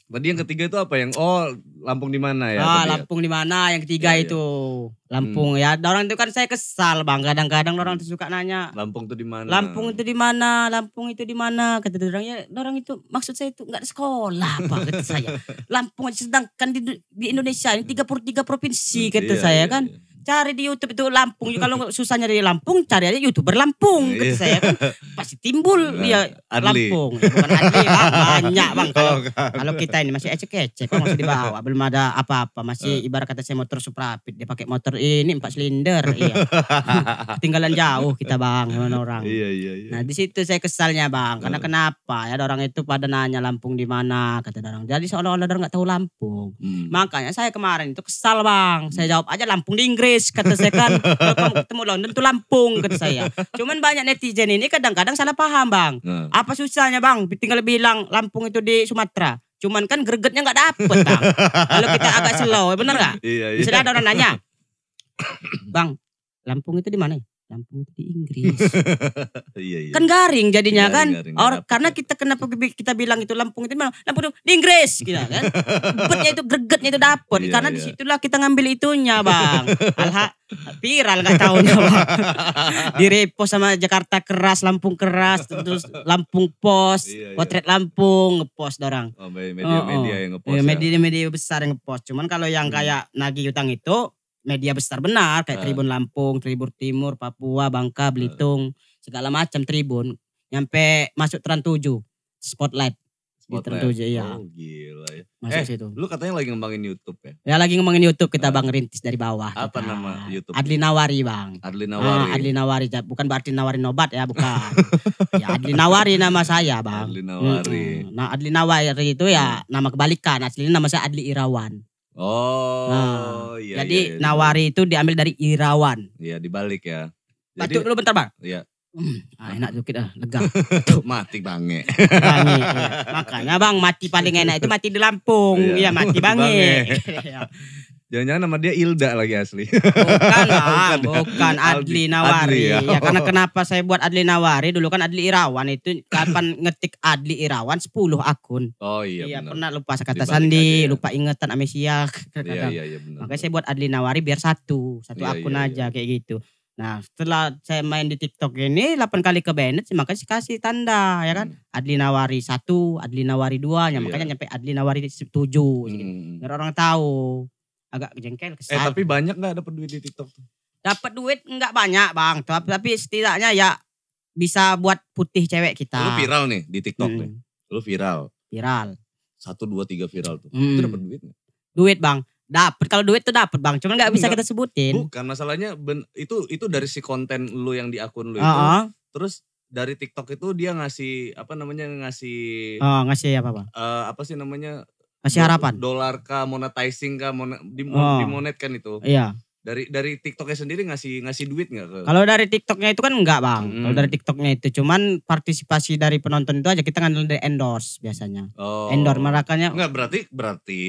S1: Berarti yang ketiga itu apa yang oh Lampung di mana ya? Ah, ya? Lampung
S2: ya? di mana yang ketiga ya, itu. Ya. Lampung hmm. ya. Orang itu kan saya kesal Bang, kadang-kadang orang itu suka nanya.
S1: Lampung itu di mana? Lampung
S2: itu di mana? Lampung itu di mana? Kata orang orang itu maksud saya itu enggak ada sekolah apa kata saya. Lampung sedangkan di, di Indonesia ini tiga provinsi hmm, kata iya, saya iya, kan. Iya cari di YouTube itu Lampung. Kalau susah nyari di Lampung, cari aja YouTuber Lampung. Kata iya. saya kan pasti timbul dia nah, ya, Lampung. Bukan Adli, banyak bang. Kalau, oh, kan. kalau kita ini masih ecek-ecek, masih di bawah. Belum ada apa-apa. Masih eh. ibarat kata saya motor Suprapit. Dia pakai motor ini empat silinder. Iya. Ketinggalan jauh kita bang, orang. Iya, iya, iya. Nah di situ saya kesalnya bang. Karena eh. kenapa ya orang itu pada nanya Lampung di mana kata orang. Jadi seolah-olah orang gak tahu Lampung. Hmm. Makanya saya kemarin itu kesal bang. Saya hmm. jawab aja Lampung di Inggris. Inggris kata saya kan kalau ketemu London tuh Lampung kata saya cuman banyak netizen ini kadang-kadang salah paham bang hmm. apa susahnya bang tinggal bilang Lampung itu di Sumatera cuman kan gregetnya nggak dapet bang kalau kita agak slow bener nggak iya, iya. misalnya ada orang nanya bang Lampung itu di mana ya? kampung di Inggris. iya, iya. Kan garing jadinya garing, kan. Garing, Or, garing. karena kita kenapa kita bilang itu Lampung itu memang Lampung itu di Inggris gitu kan. Betnya itu gregetnya itu dapur. Iya, karena iya. disitulah kita ngambil itunya bang. Alha viral nggak tahunya bang. di sama Jakarta keras, Lampung keras, terus Lampung pos, iya, iya. potret Lampung ngepost orang. Oh, media-media oh, oh. yang ngepost. Iya, ya. Media-media ya. Media besar yang ngepost. Cuman kalau yang hmm. kayak hmm. nagih utang itu media besar benar kayak uh. Tribun Lampung, Tribun Timur, Papua, Bangka, Belitung, uh. segala macam Tribun. Nyampe masuk Trans 7, Spotlight. Spotlight. Di Trans 7 iya. Oh gila ya. Masuk eh, situ. Lu katanya lagi ngembangin YouTube ya? Ya lagi ngembangin YouTube kita uh. Bang rintis dari bawah. Apa kita. nama YouTube? Adli Nawari Bang. Adli ah, Nawari. Ah, Adli Nawari bukan berarti nawarin nobat ya, bukan. ya Adli Nawari nama saya Bang. Adli Nawari. Hmm, nah Adli Nawari itu ya nama kebalikan, aslinya nama saya Adli Irawan.
S1: Oh, nah,
S2: iya. Jadi iya, iya, nawari iya. itu diambil dari Irawan.
S1: Iya, dibalik
S2: ya. Jadi, Batuk lu bentar, Bang. Iya. Hmm, ah, enak dikit ah, lega. mati bange. bange. Ya. Makanya Bang, mati paling enak itu mati di Lampung. Iya, ya, mati bange. bange. Iya.
S1: Jangan-jangan nama dia Ilda lagi asli. Bukan lah, ya.
S2: bukan Adli Nawari. Adli, ya. ya karena oh. kenapa saya buat Adli Nawari dulu kan Adli Irawan itu kapan ngetik Adli Irawan 10 akun. Oh iya, iya pernah lupa kata Dibalik sandi, aja, ya. lupa ingetan amnesia. Iya iya iya benar. Makanya saya buat Adli Nawari biar satu, satu ya, akun ya, aja ya. kayak gitu. Nah setelah saya main di TikTok ini 8 kali ke Bennett makanya saya kasih tanda ya kan. Hmm. Adli Nawari satu, Adli Nawari dua, ya, iya. makanya nyampe Adli Nawari tujuh. Hmm. Biar orang tahu agak jengkel eh, kesal. Eh tapi banyak nggak dapat duit di TikTok tuh? Dapat duit nggak banyak bang, tapi, tapi setidaknya ya bisa buat putih cewek kita. Lu viral nih
S1: di TikTok hmm. nih, lu viral. Viral. Satu dua tiga viral tuh, hmm. itu dapat duit gak?
S2: Duit bang, dapat kalau duit tuh dapat bang, Cuma nggak bisa kita sebutin.
S1: Bukan masalahnya ben, itu itu dari si konten lu yang di akun lu itu, uh -huh. terus dari TikTok itu dia ngasih apa namanya ngasih oh, ngasih apa bang? Uh, apa sih namanya masih harapan. Dolar kah, monetizing kah, mon oh. dimonet kan itu. Iya. Dari dari TikToknya sendiri ngasih ngasih duit nggak ke? Kalau dari
S2: TikToknya itu kan enggak bang. Hmm. Kalau dari TikToknya itu cuman partisipasi dari penonton itu aja kita ngandelin dari endorse biasanya.
S1: Oh. Endorse merakanya. Enggak berarti berarti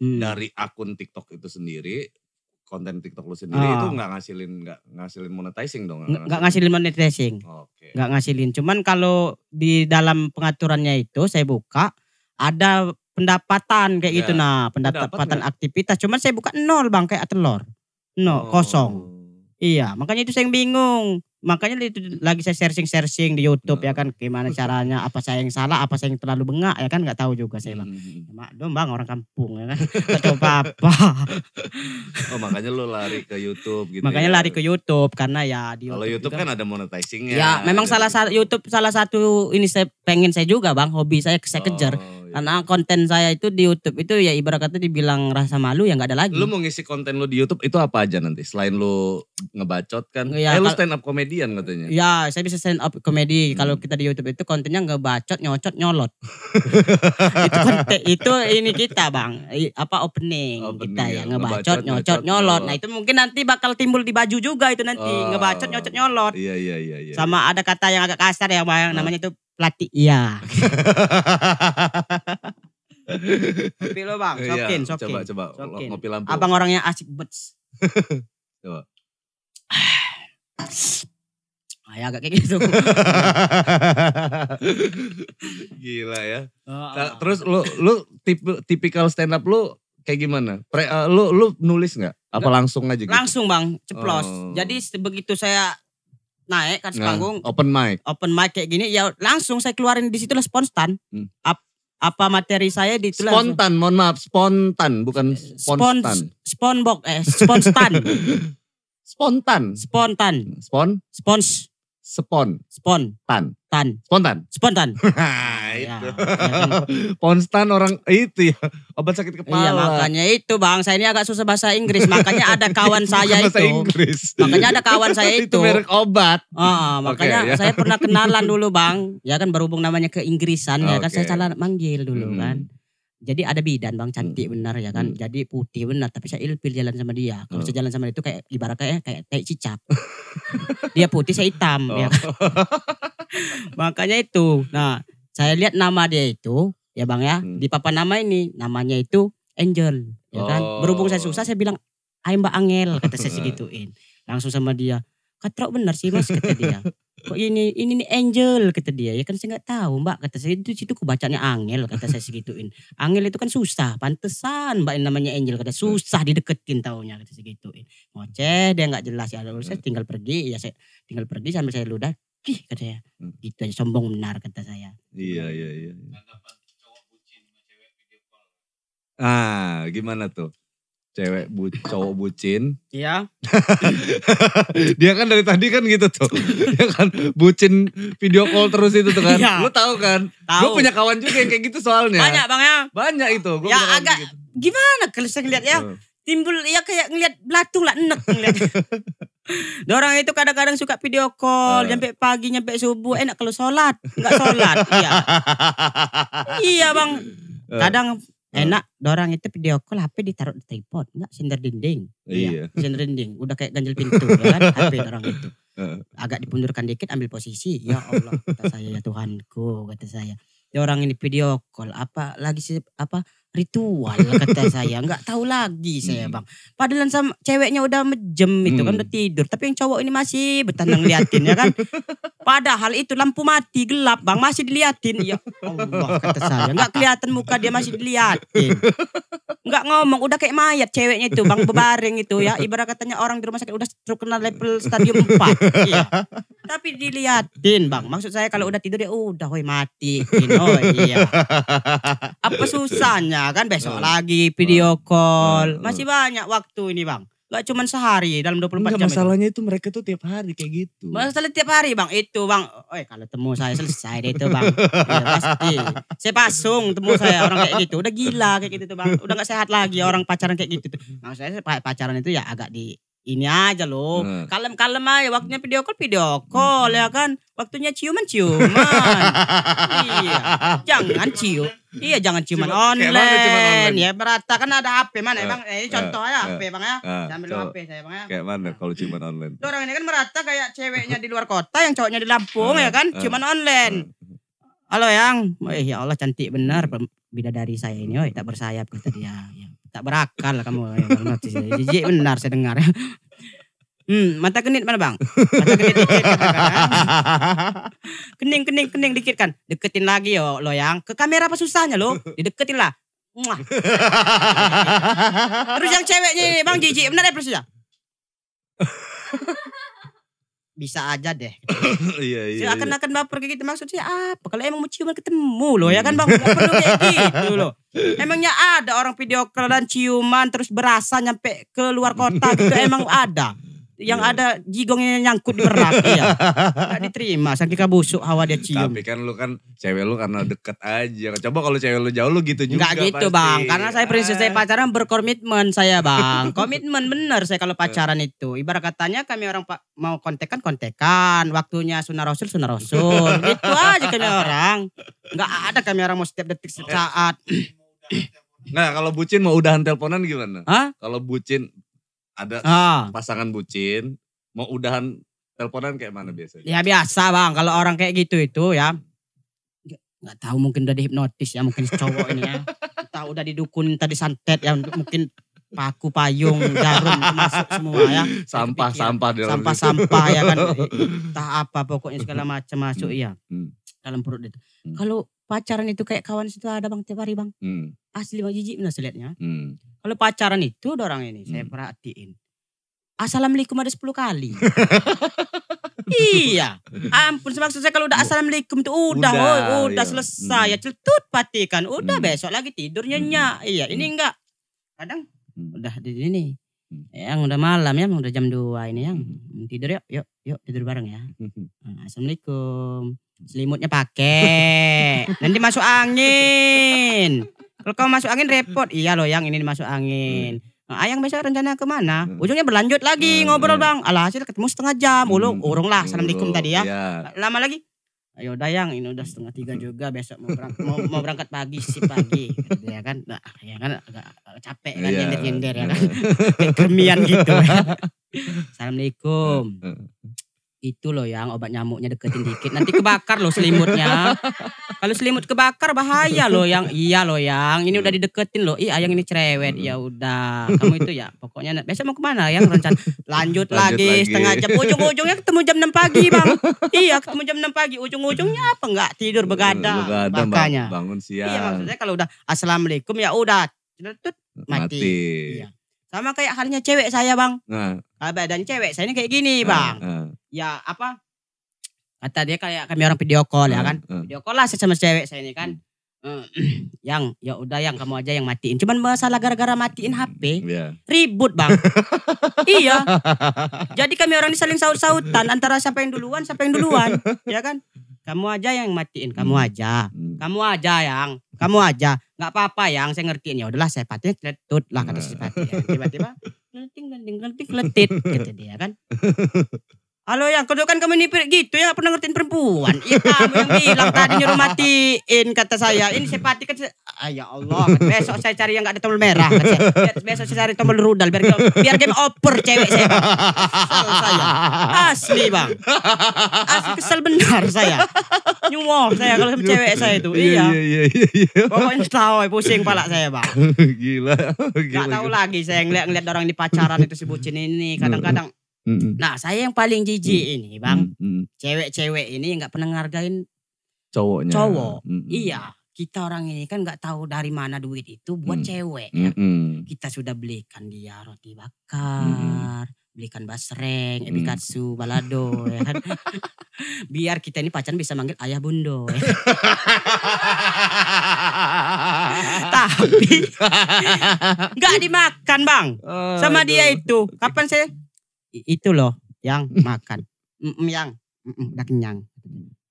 S1: hmm. dari akun TikTok itu sendiri konten TikTok lu sendiri oh. itu nggak ngasilin nggak ngasilin monetizing dong nggak
S2: ngasilin monetizing nggak okay. ngasilin cuman kalau di dalam pengaturannya itu saya buka ada pendapatan kayak gitu. ya. gitu nah pendapatan, pendapatan aktivitas cuman saya buka nol bang kayak telur nol oh. kosong iya makanya itu saya bingung makanya itu lagi saya searching searching di YouTube nah. ya kan gimana caranya apa saya yang salah apa saya yang terlalu bengak ya kan nggak tahu juga saya bang hmm. Ya, dong bang orang kampung ya kan nggak apa
S1: oh makanya lo lari ke YouTube gitu makanya ya. lari
S2: ke YouTube karena ya di YouTube kalau YouTube kan ada
S1: monetizingnya ya memang salah satu
S2: YouTube salah satu ini saya pengen saya juga bang hobi saya saya kejar oh, karena konten saya itu di YouTube itu ya ibarat kata dibilang rasa malu yang nggak ada lagi. Lu mau
S1: ngisi konten lu di YouTube itu apa aja nanti selain lu ngebacot kan? Ya, eh, lu stand up komedian katanya.
S2: Ya, saya bisa stand up komedi. Hmm. Kalau kita di YouTube itu kontennya ngebacot, nyocot, nyolot. itu konten itu ini kita, Bang. Apa opening, opening kita ya, ya, ngebacot, ngebacot nyocot, nyocot, nyolot. Nah, itu mungkin nanti bakal timbul di baju juga itu nanti oh, ngebacot, nyocot, nyolot. Iya, iya, iya, iya. Sama iya. ada kata yang agak kasar ya, Bang. Namanya itu pelatih iya. Kopi lo bang, sokin, iya, sokin. Coba, coba, sokin. ngopi lampu. Abang orangnya asik bet. coba. ayah ya agak kayak gitu.
S1: Gila ya. Ah. Nah, terus lu lu tipe, tipikal stand up lu kayak gimana? Pre, uh, eh, lu lu nulis nggak? Apa langsung aja gitu? Langsung
S2: bang, ceplos. Oh. Jadi begitu saya naik kan panggung nah, open mic open mic kayak gini ya langsung saya keluarin di situ lah spontan hmm. Ap, apa materi saya di situ spontan langsung. mohon maaf spontan bukan spontan spon, spon eh spontan spontan spontan spon spons Spon. Spon. Tan. Tan. Spontan. Spontan.
S1: Nah, ah, ya. itu. Ponstan orang itu ya. Obat sakit kepala. Iya, makanya
S2: itu Bang. Saya ini agak susah bahasa Inggris. Makanya ada kawan saya bahasa itu. Inggris. Makanya ada kawan saya itu. itu merek obat. Oh, makanya okay, ya. saya pernah kenalan dulu Bang. Ya kan berhubung namanya ke Inggrisan okay. ya kan. Saya salah manggil dulu hmm. kan jadi ada bidan bang cantik hmm. benar ya kan hmm. jadi putih benar tapi saya ilfil jalan sama dia kalau hmm. saya jalan sama dia itu kayak ibarat kayak kayak, kayak cicak dia putih saya hitam oh. ya kan? makanya itu nah saya lihat nama dia itu ya bang ya hmm. di papan nama ini namanya itu Angel ya kan oh. berhubung saya susah saya bilang ayo mbak Angel kata saya segituin langsung sama dia katrok benar sih mas kata dia kok ini ini nih angel kata dia ya kan saya nggak tahu mbak kata saya itu situ aku bacanya angel kata saya segituin angel itu kan susah pantesan mbak yang namanya angel kata susah dideketin taunya kata segituin ngoceh dia nggak jelas ya lalu saya tinggal pergi ya saya tinggal pergi sambil saya ludah kih kata saya hmm. gitu aja sombong benar kata saya
S1: iya iya iya, iya. ah gimana tuh cewek bu, cowok bucin. Iya. dia kan dari tadi kan gitu tuh. Dia kan bucin video call terus itu tuh kan. Ya. Lu tahu kan?
S2: Gue punya kawan juga yang kayak gitu soalnya. Banyak Bang ya. Banyak itu. Gua ya agak gitu. gimana kalau saya ngeliat ya. Timbul ya kayak ngeliat belatung lah enek ngeliat. Orang itu kadang-kadang suka video call, uh. pagi, nyampe subuh. Enak kalau sholat, nggak sholat. iya. iya bang. Kadang Hmm. Enak, hmm. dorang itu video call HP ditaruh di tripod, enggak sender dinding. Iya. iya dinding, udah kayak ganjil pintu ya kan HP dorang itu. Agak dipundurkan dikit ambil posisi. Ya Allah, kata saya ya Tuhanku, kata saya. Ya orang ini video call apa lagi sih apa ritual kata saya nggak tahu lagi saya hmm. bang padahal sama ceweknya udah mejem itu kan, hmm. kan udah tidur tapi yang cowok ini masih bertandang liatin ya kan padahal itu lampu mati gelap bang masih diliatin ya Allah kata saya nggak kelihatan muka dia masih diliatin nggak ngomong udah kayak mayat ceweknya itu bang bebaring itu ya ibarat katanya orang di rumah sakit udah terkenal level stadium 4 iya. tapi diliatin bang maksud saya kalau udah tidur ya udah hoi mati iya apa susahnya Nah, kan besok hmm. lagi video nah. call. Hmm. Masih banyak waktu ini bang. Gak cuma sehari dalam 24 Enggak, jam. masalahnya itu. mereka tuh tiap hari kayak gitu. Masalah tiap hari bang itu bang. Eh kalau temu saya selesai deh itu bang. ya, pasti. Saya pasung temu saya orang kayak gitu. Udah gila kayak gitu tuh bang. Udah gak sehat lagi orang pacaran kayak gitu tuh. Maksud saya pacaran itu ya agak di ini aja loh. Hmm. Kalem-kalem aja waktunya video call, video call hmm. ya kan. Waktunya ciuman, ciuman. iya. Jangan cium. Iya jangan cuman online. online. Ya berantakan ada HP mana uh, emang eh contoh uh, ya HP uh, Bang ya. Sambil uh, HP saya Bang ya. Kayak mana eh. kalau cuman online? Tuh orang ini kan merata kayak ceweknya di luar kota yang cowoknya di Lampung uh, ya kan eh, cuman online. Halo yang, eh ya Allah cantik benar bidadari saya ini, Oh tak bersayap kata dia. Ya, tak berakal lah kamu, ya, jijik benar saya dengar. Hmm, mata genit mana bang? Mata genit dikit kening, kening, kening dikit kan. Deketin lagi yo lo yang. Ke kamera apa susahnya lo? Dideketin lah. Terus yang ceweknya bang Jiji, benar ya prosesnya? Bisa aja deh. iya, iya. iya. Akan akan baper kayak gitu maksudnya apa? Kalau emang mau ciuman ketemu lo ya kan bang, gak perlu kayak gitu lo. Emangnya ada orang video call dan ciuman terus berasa nyampe ke luar kota gitu emang ada yang yeah. ada jigongnya nyangkut di merak ya. Gak diterima saking kabusuk hawa dia cium. Tapi kan lu kan cewek lu
S1: karena deket aja. Coba kalau cewek lu jauh lu gitu juga. Gak gitu pasti. bang, karena saya prinsip saya
S2: ah. pacaran berkomitmen saya bang. Komitmen bener saya kalau pacaran itu. Ibarat katanya kami orang pak mau kontekan kontekan, waktunya sunnah rasul sunnah rasul. itu aja kami orang. Gak ada kami orang mau setiap detik setiap saat. Eh. Nah kalau bucin mau udahan teleponan
S1: gimana? Hah? Kalau bucin ada ah. pasangan bucin mau udahan teleponan kayak mana biasanya? Ya
S2: biasa bang, kalau orang kayak gitu itu ya nggak tahu mungkin udah dihipnotis ya mungkin cowok ini ya. Tahu udah didukun tadi santet ya mungkin paku payung jarum masuk semua ya. Sampah
S1: sampah dalam sampah sampah ya kan.
S2: Entah apa pokoknya segala hmm. macam masuk hmm. ya. Hmm. Dalam perut itu. Hmm. Kalau pacaran itu kayak kawan situ ada bang tiap hari bang. Hmm asli bang jijik benar lihatnya. Hmm. Kalau pacaran itu orang ini, hmm. saya perhatiin. Assalamualaikum ada 10 kali. iya. Ampun maksud saya kalau udah assalamualaikum itu udah udah, oh, udah iya. selesai hmm. ya celtut patikan. Udah hmm. besok lagi tidur hmm. nyenyak. Hmm. Iya, ini hmm. enggak. Kadang hmm. udah di sini. Ya, yang udah malam ya, udah jam 2 ini yang. Tidur yuk, yuk, yuk tidur bareng ya. Assalamualaikum. Selimutnya pakai. Nanti masuk angin. Kalau kau masuk angin repot. Iya loh yang ini masuk angin. Nah, ayang besok rencana kemana? Hmm. Ujungnya berlanjut lagi hmm. ngobrol iya. bang. Alhasil ketemu setengah jam. Ulu hmm. urung lah assalamualaikum tadi ya. ya. Lama lagi. Ayo dayang ini udah setengah tiga hmm. juga besok mau berangkat, mau, mau berangkat pagi sih pagi ya kan nah, ya kan agak capek kan nyender yeah. nyender ya kan kemian gitu assalamualaikum hmm, itu loh yang obat nyamuknya deketin dikit nanti kebakar loh selimutnya kalau selimut kebakar bahaya loh yang iya loh yang ini udah dideketin loh ih ayang ini cerewet ya udah kamu itu ya pokoknya besok mau kemana yang rencana lanjut, lanjut lagi, lagi setengah jam ujung-ujungnya ketemu jam 6 pagi bang iya ketemu jam 6 pagi ujung-ujungnya apa nggak tidur begadang, hmm, begadang makanya
S1: bangun iya, siang iya maksudnya
S2: kalau udah assalamualaikum ya udah mati, mati. Iya. sama kayak halnya cewek saya bang nah Ah, badan cewek saya ini kayak gini ah, bang uh, ya apa kata dia kayak kami orang video call uh, ya kan uh. video call lah saya sama cewek saya ini kan uh, yang ya udah yang kamu aja yang matiin cuman masalah gara-gara matiin HP hmm, yeah. ribut bang iya jadi kami orang ini saling saut-sautan antara siapa yang duluan siapa yang duluan ya kan kamu aja yang matiin, kamu hmm. aja. Hmm. Kamu aja yang, kamu aja. Nggak apa-apa yang, saya ngertiin. Ya udahlah saya patin letut lah kata si patin ya, Tiba-tiba, ngerti ngerti ngerti letit. Gitu dia kan. Halo yang kedua kan kamu ini gitu ya pernah ngertiin perempuan. Iya kamu yang bilang tadi nyuruh matiin kata saya. Ini saya pati kan ah, ya Allah. besok saya cari yang gak ada tombol merah. Kan besok saya cari tombol rudal biar biar game oper cewek saya. Bang. saya. Asli bang. Asli kesel benar saya. Nyumoh saya kalau sama cewek saya itu. Iya. iya. iya, iya Pokoknya tahu pusing pala saya bang. Gila. gak tahu lagi saya ngeliat-ngeliat orang di pacaran itu si bucin ini kadang-kadang Mm-mm. Nah saya yang paling jijik mm. ini bang, Mm-mm. cewek-cewek ini yang gak pernah ngargain
S1: cowoknya. Cowok, Mm-mm. iya.
S2: Kita orang ini kan gak tahu dari mana duit itu buat mm. cewek. Ya. Kita sudah belikan dia roti bakar, Mm-mm. belikan basreng, mm. katsu balado, ya kan. Biar kita ini pacaran bisa manggil ayah bundo. Ya. Tapi nggak dimakan bang, oh, sama dia itu. Kapan sih itu loh yang mm. makan. yang udah kenyang.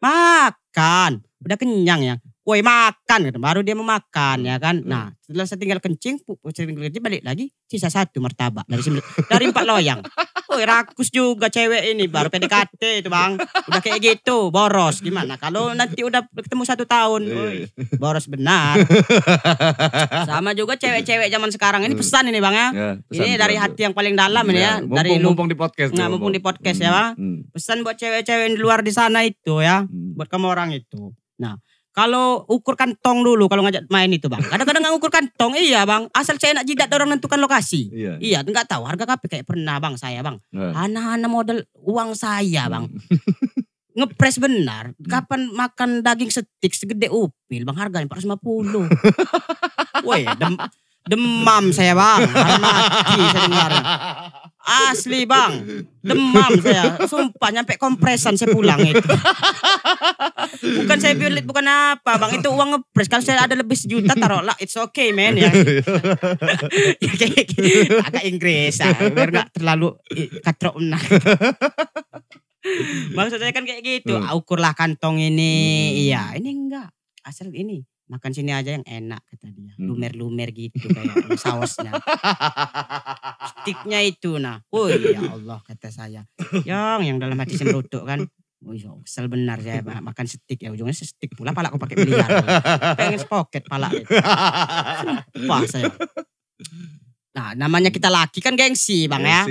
S2: Makan, udah kenyang ya woi makan gitu. baru dia mau makan hmm, ya kan. Hmm. Nah setelah saya tinggal kencing, saya tinggal kencing balik lagi sisa satu martabak dari dari empat loyang. Woi rakus juga cewek ini baru PDKT itu bang. Udah kayak gitu boros gimana? Kalau nanti udah ketemu satu tahun, iya. woi boros benar. Sama juga cewek-cewek zaman sekarang ini hmm. pesan ini bang ya. ya pesan ini dari hati yang paling dalam ya, ya. Mumpung, dari mumpung di podcast. Nah, mumpung di podcast ya, hmm, ya bang. Hmm. Pesan buat cewek-cewek di luar di sana itu ya, hmm. buat kamu orang itu. Nah kalau ukur kantong dulu kalau ngajak main itu bang. Kadang-kadang nggak ukur kantong, iya bang. Asal saya nak jidat orang nentukan lokasi. Iya, iya nggak tahu harga kape kayak pernah bang saya bang. Nah. Anak-anak model uang saya hmm. bang. ngepres benar. Hmm. Kapan makan daging setik segede upil bang harganya empat 450. Woi dem demam saya bang. Mati saya dengar. Asli bang, demam saya. Sumpah nyampe kompresan saya pulang itu. Bukan saya pelit, bukan apa bang. Itu uang ngepres. Kalau saya ada lebih sejuta lah It's okay man ya. Agak Inggris ya Biar gak terlalu eh, katrok menang. Maksud saya kan kayak gitu. Hmm. Ah, ukurlah kantong ini. Hmm. Iya ini enggak. Asal ini makan sini aja yang enak kata dia. Hmm. Lumer-lumer gitu kayak sausnya. sticknya itu nah. Oh ya Allah kata saya. Yang yang dalam hati semrutuk kan. Oh iya, kesel benar saya makan stick ya ujungnya stick pula pala aku pakai miliar. Pengen spoket pala itu. wah saya. Nah namanya kita laki kan gengsi bang ya.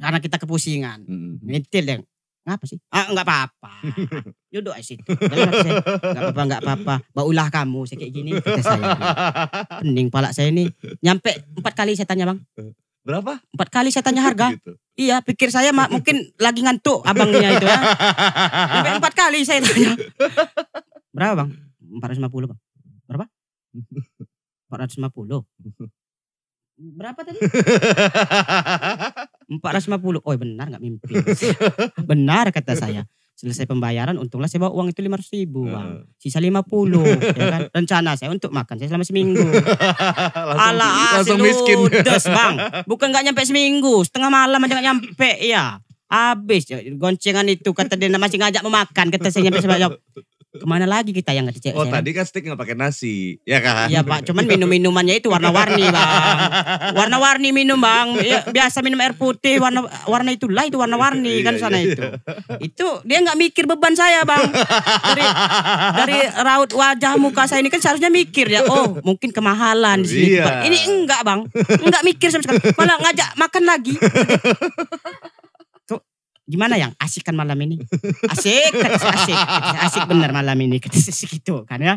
S2: Karena kita kepusingan. Mm -hmm. hmm, hmm. deh Ngapa sih? Ah, enggak apa-apa. Duduk aja sini. Enggak apa-apa, enggak apa-apa. ulah kamu saya kayak gini. Kata saya. Pening pala saya ini. Nyampe empat kali saya tanya bang. Berapa? Empat kali saya tanya harga. Gitu. Iya, pikir saya mak, mungkin lagi ngantuk abangnya itu ya. Nyampe empat kali saya tanya. Berapa bang? 450 bang. Berapa? 450. berapa tadi? 450. Oh benar gak mimpi. benar kata saya. Selesai pembayaran untunglah saya bawa uang itu 500 ribu eh. bang. Sisa 50 ya kan. Rencana saya untuk makan saya selama seminggu. langsung, Ala ah, langsung miskin. Des, bang. Bukan gak nyampe seminggu. Setengah malam aja gak nyampe iya. ya. Habis goncengan itu kata dia masih ngajak mau makan kata saya nyampe sebab Kemana lagi kita yang ngecek? Oh tadi kan steak nggak pakai nasi, ya kan? Iya pak, cuman minum-minumannya itu warna-warni bang. Warna-warni minum bang. Iya, biasa minum air putih, warna warna itulah itu warna-warni iya, kan iya, sana itu. Itu dia nggak mikir beban saya bang. Dari dari raut wajah muka saya ini kan seharusnya mikir ya. Oh mungkin kemahalan di sini. Iya. Ini enggak bang, enggak mikir sama sekali. Malah ngajak makan lagi. Gimana yang asik kan malam ini? Asik, asik, asik asik bener malam ini. kita gitu kan ya.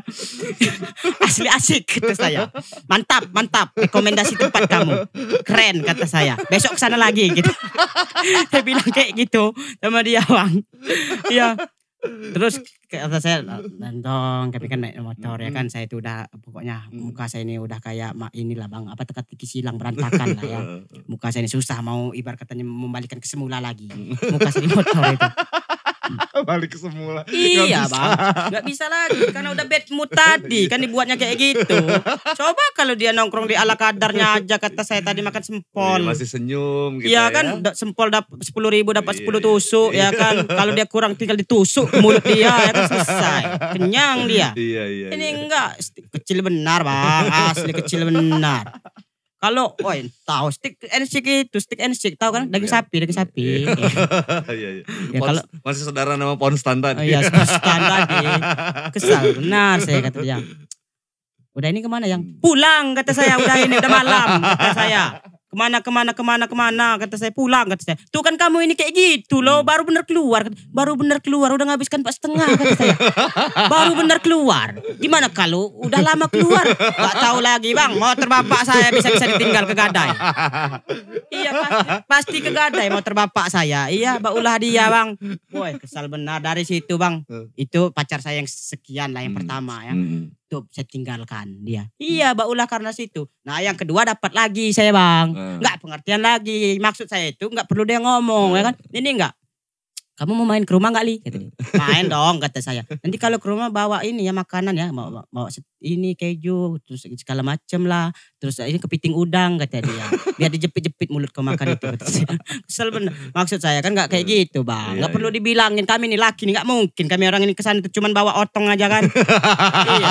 S2: Asli asik kata saya. Mantap, mantap. Rekomendasi tempat kamu. Keren kata saya. Besok kesana lagi gitu. saya bilang kayak gitu sama dia Wang. ya terus kata saya nonton, tapi kan naik motor ya kan saya itu udah pokoknya hmm. muka saya ini udah kayak mak inilah bang apa teka teki silang berantakan lah ya muka saya ini susah mau ibar katanya membalikan ke semula lagi hmm. muka saya ini motor itu balik semula. Iya bang, nggak bisa lagi karena udah bad mood tadi kan dibuatnya kayak gitu. Coba kalau dia nongkrong di ala kadarnya aja kata saya tadi makan sempol. Iya, masih
S1: senyum gitu Iya kan
S2: ya. sempol dapat sepuluh ribu dapat iya, sepuluh tusuk iya. ya kan. Kalau dia kurang tinggal ditusuk mulut dia ya kan selesai. Kenyang dia. Iya iya. Ini iya. enggak kecil benar bang, asli kecil benar. Kalau oh tahu stick and stick itu stick and stick tahu kan hmm, daging iya. sapi daging sapi. Iya iya. iya, iya.
S1: Ya, kalau masih saudara nama pon standar. Oh, iya standar. tadi. Kesal benar saya kata
S2: dia. Udah ini kemana yang pulang kata saya udah ini udah malam kata saya. Kemana, kemana, kemana, kemana. Kata saya pulang, kata saya. Tuh kan kamu ini kayak gitu loh. Hmm. Baru bener keluar. Baru bener keluar. Udah ngabiskan pak setengah, kata saya. Baru bener keluar. Gimana kalau udah lama keluar? Gak tahu lagi bang. mau terbapak saya bisa-bisa ditinggal ke gadai. iya pasti, pasti ke gadai mau terbapak saya. Iya baulah dia bang. woi kesal benar dari situ bang. Hmm. Itu pacar saya yang sekian lah yang hmm. pertama ya tutup saya tinggalkan dia. Hmm. Iya, baulah karena situ. Nah, yang kedua dapat lagi saya, Bang. Enggak hmm. pengertian lagi. Maksud saya itu enggak perlu dia ngomong, hmm. ya kan? Ini enggak kamu mau main ke rumah nggak li? Gitu, Main dong kata saya. Nanti kalau ke rumah bawa ini ya makanan ya, bawa, bawa ini keju, terus segala macem lah, terus ini kepiting udang kata dia. Biar dijepit-jepit mulut kau makan itu. Kesel bener. Maksud saya kan nggak kayak iya. gitu bang, nggak iya, perlu iya. dibilangin kami ini laki nih nggak mungkin kami orang ini kesana itu cuman bawa otong aja kan. iya.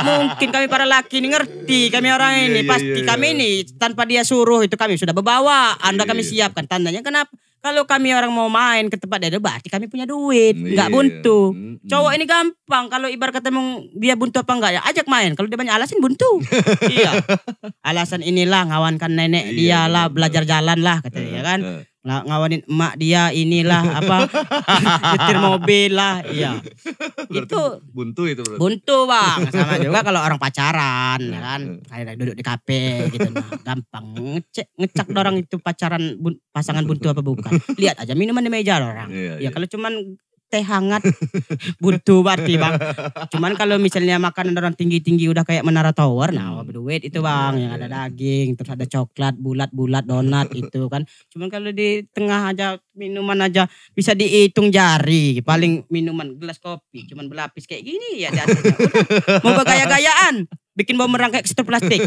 S2: Gak mungkin kami para laki ini ngerti kami orang ini pasti kami ini tanpa dia suruh itu kami sudah bebawa. Anda kami siapkan tandanya kenapa? Kalau kami orang mau main ke tempat dado berarti kami punya duit, nggak iya. buntu. Mm. Cowok ini gampang kalau ibar ketemu dia buntu apa enggak ya ajak main. Kalau dia banyak alasan buntu. iya. Alasan inilah ngawankan nenek yeah. dia lah belajar jalan lah katanya uh, kan. Eh lah ngawanin emak dia inilah apa nyetir mobil lah iya
S1: itu buntu itu berarti buntu bang sama iya. juga kalau orang pacaran ya kan iya. kayak duduk di kafe gitu nah
S2: gampang ngecek ngecek orang itu pacaran bun, pasangan buntu apa bukan lihat aja minuman di meja orang iya, ya iya. kalau cuman teh hangat butuh berarti bang. Cuman kalau misalnya makanan orang tinggi-tinggi udah kayak menara tower, nah hmm. duit itu iya, bang. Iya, yang ada iya. daging, terus ada coklat, bulat-bulat, donat itu kan. Cuman kalau di tengah aja minuman aja bisa dihitung jari. Paling minuman gelas kopi, cuman berlapis kayak gini ya di atasnya. mau gaya-gayaan bikin bom merang kayak setor plastik.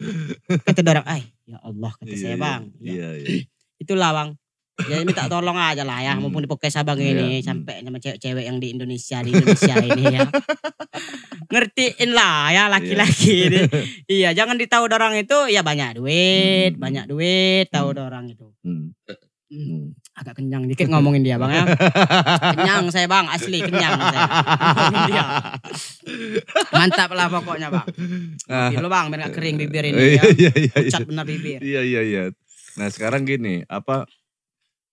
S2: Kata dorang ay ya Allah kata yeah, saya bang. Iya, iya. Itulah bang ya ini tak tolong aja lah ya mumpung di podcast abang yeah. ini iya. sampai sama cewek-cewek yang di Indonesia di Indonesia ini ya ngertiin lah ya iya. laki-laki yeah. ini iya jangan ditahu orang itu ya banyak duit hmm. banyak duit tahu hmm. orang itu hmm. hmm. Hmm. Agak kenyang dikit ngomongin dia bang ya. Kenyang saya bang, asli kenyang saya. Mantap lah pokoknya bang. Bibir ah. lo bang, biar gak kering bibir ini iya, ya. Pucat benar bibir.
S1: Iya, iya, iya. Nah sekarang gini, apa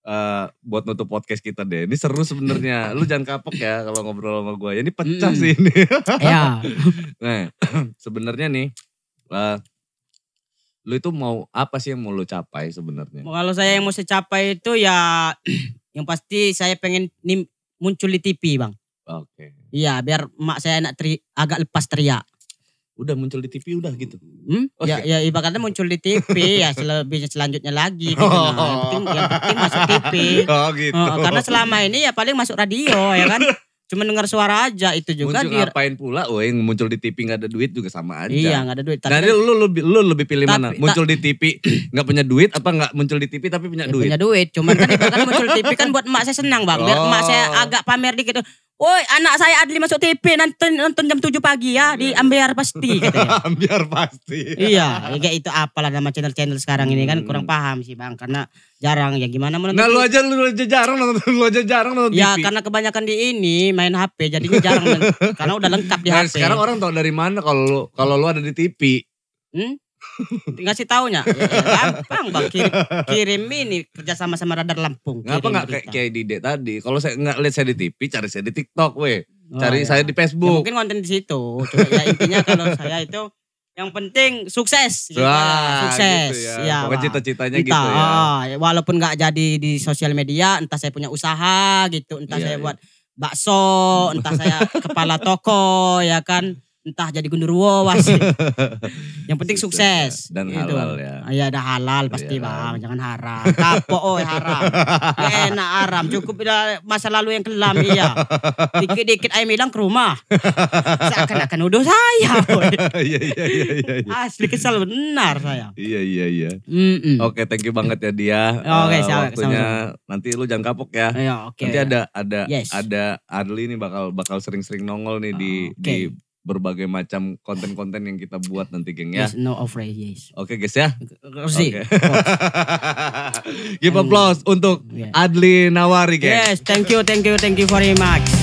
S1: uh, buat nutup podcast kita deh. Ini seru sebenarnya. Lu jangan kapok ya kalau ngobrol sama gue. ini pecah hmm. sih ini. Iya. nah, sebenarnya nih uh, lu itu mau apa sih yang mau lu capai sebenarnya?
S2: Kalau saya yang mau saya capai itu ya yang pasti saya pengen muncul di TV, Bang. Oke. Okay. Iya, biar mak saya enak teri agak lepas teriak
S1: udah muncul di TV udah gitu.
S2: Hmm? Okay. Oh, ya iya. ya ibaratnya muncul di TV ya selebihnya selanjutnya lagi gitu. Nah, yang oh. penting yang penting masuk TV. Oh gitu. Oh, karena selama ini ya paling masuk radio ya kan. Cuma dengar suara aja itu juga. Muncul ngapain pula oh yang muncul
S1: di TV nggak ada duit juga sama aja. Iya nggak ada duit. Tapi, Jadi nah, kan lu, lu, lu, lebih pilih tapi, mana? Muncul di TV nggak punya duit apa nggak muncul di TV tapi punya ya, duit? Punya
S2: duit. Cuman kan kan muncul di TV kan buat emak saya senang bang. Biar oh. emak saya agak pamer dikit. Woi, anak saya Adli masuk TV nonton nonton jam 7 pagi ya iya. di Ambiar pasti gitu ya. Ambiar pasti. iya, ya kayak itu apalah nama channel-channel sekarang ini kan hmm. kurang paham sih Bang karena jarang ya gimana menonton. Nah, lu
S1: aja lu aja jarang nonton lu aja jarang
S2: nonton TV. Ya, karena kebanyakan di ini main HP jadinya jarang karena udah lengkap di nah, HP. sekarang orang
S1: tahu dari mana kalau kalau lu ada di TV.
S2: Hmm? ngasih taunya gampang bang kirim kirim ini kerjasama sama radar Lampung ngapa nggak kayak
S1: kayak di dek tadi kalau saya nggak lihat saya di TV cari saya di TikTok weh oh, cari oh, iya. saya di Facebook ya, mungkin
S2: konten di situ Cuma, ya intinya kalau saya itu yang penting sukses gitu. Wah, sukses gitu ya, ya cita-citanya gitu ya. Ah, ya walaupun nggak jadi di sosial media entah saya punya usaha gitu entah iya, saya iya. buat bakso entah saya kepala toko ya kan entah jadi gundurwo was. yang penting gitu, sukses ya. dan gitu. halal ya. Ah, iya ada halal iya, pasti ya, Bang, jangan haram. Kapo oh ya, haram. Ya, enak haram, cukup masa lalu yang kelam iya. Dikit-dikit ayam hilang ke rumah. Seakan-akan udah saya. Iya, iya iya iya iya. Asli kesal benar saya. Iya iya iya.
S1: Oke, thank you banget ya dia. Oke, okay, uh, eh, waktunya sama, nanti lu jangan kapok ya. Iya, oke. Okay, nanti ada ada yes. ada Adli nih bakal bakal sering-sering nongol nih oh, di okay. di berbagai macam konten-konten yang kita buat nanti geng ya. Yes, no
S2: offray, yes.
S1: Oke okay, guys ya. Oke. Okay. Give applause untuk yeah.
S2: Adli Nawari guys. Yes, thank you, thank you, thank you very much.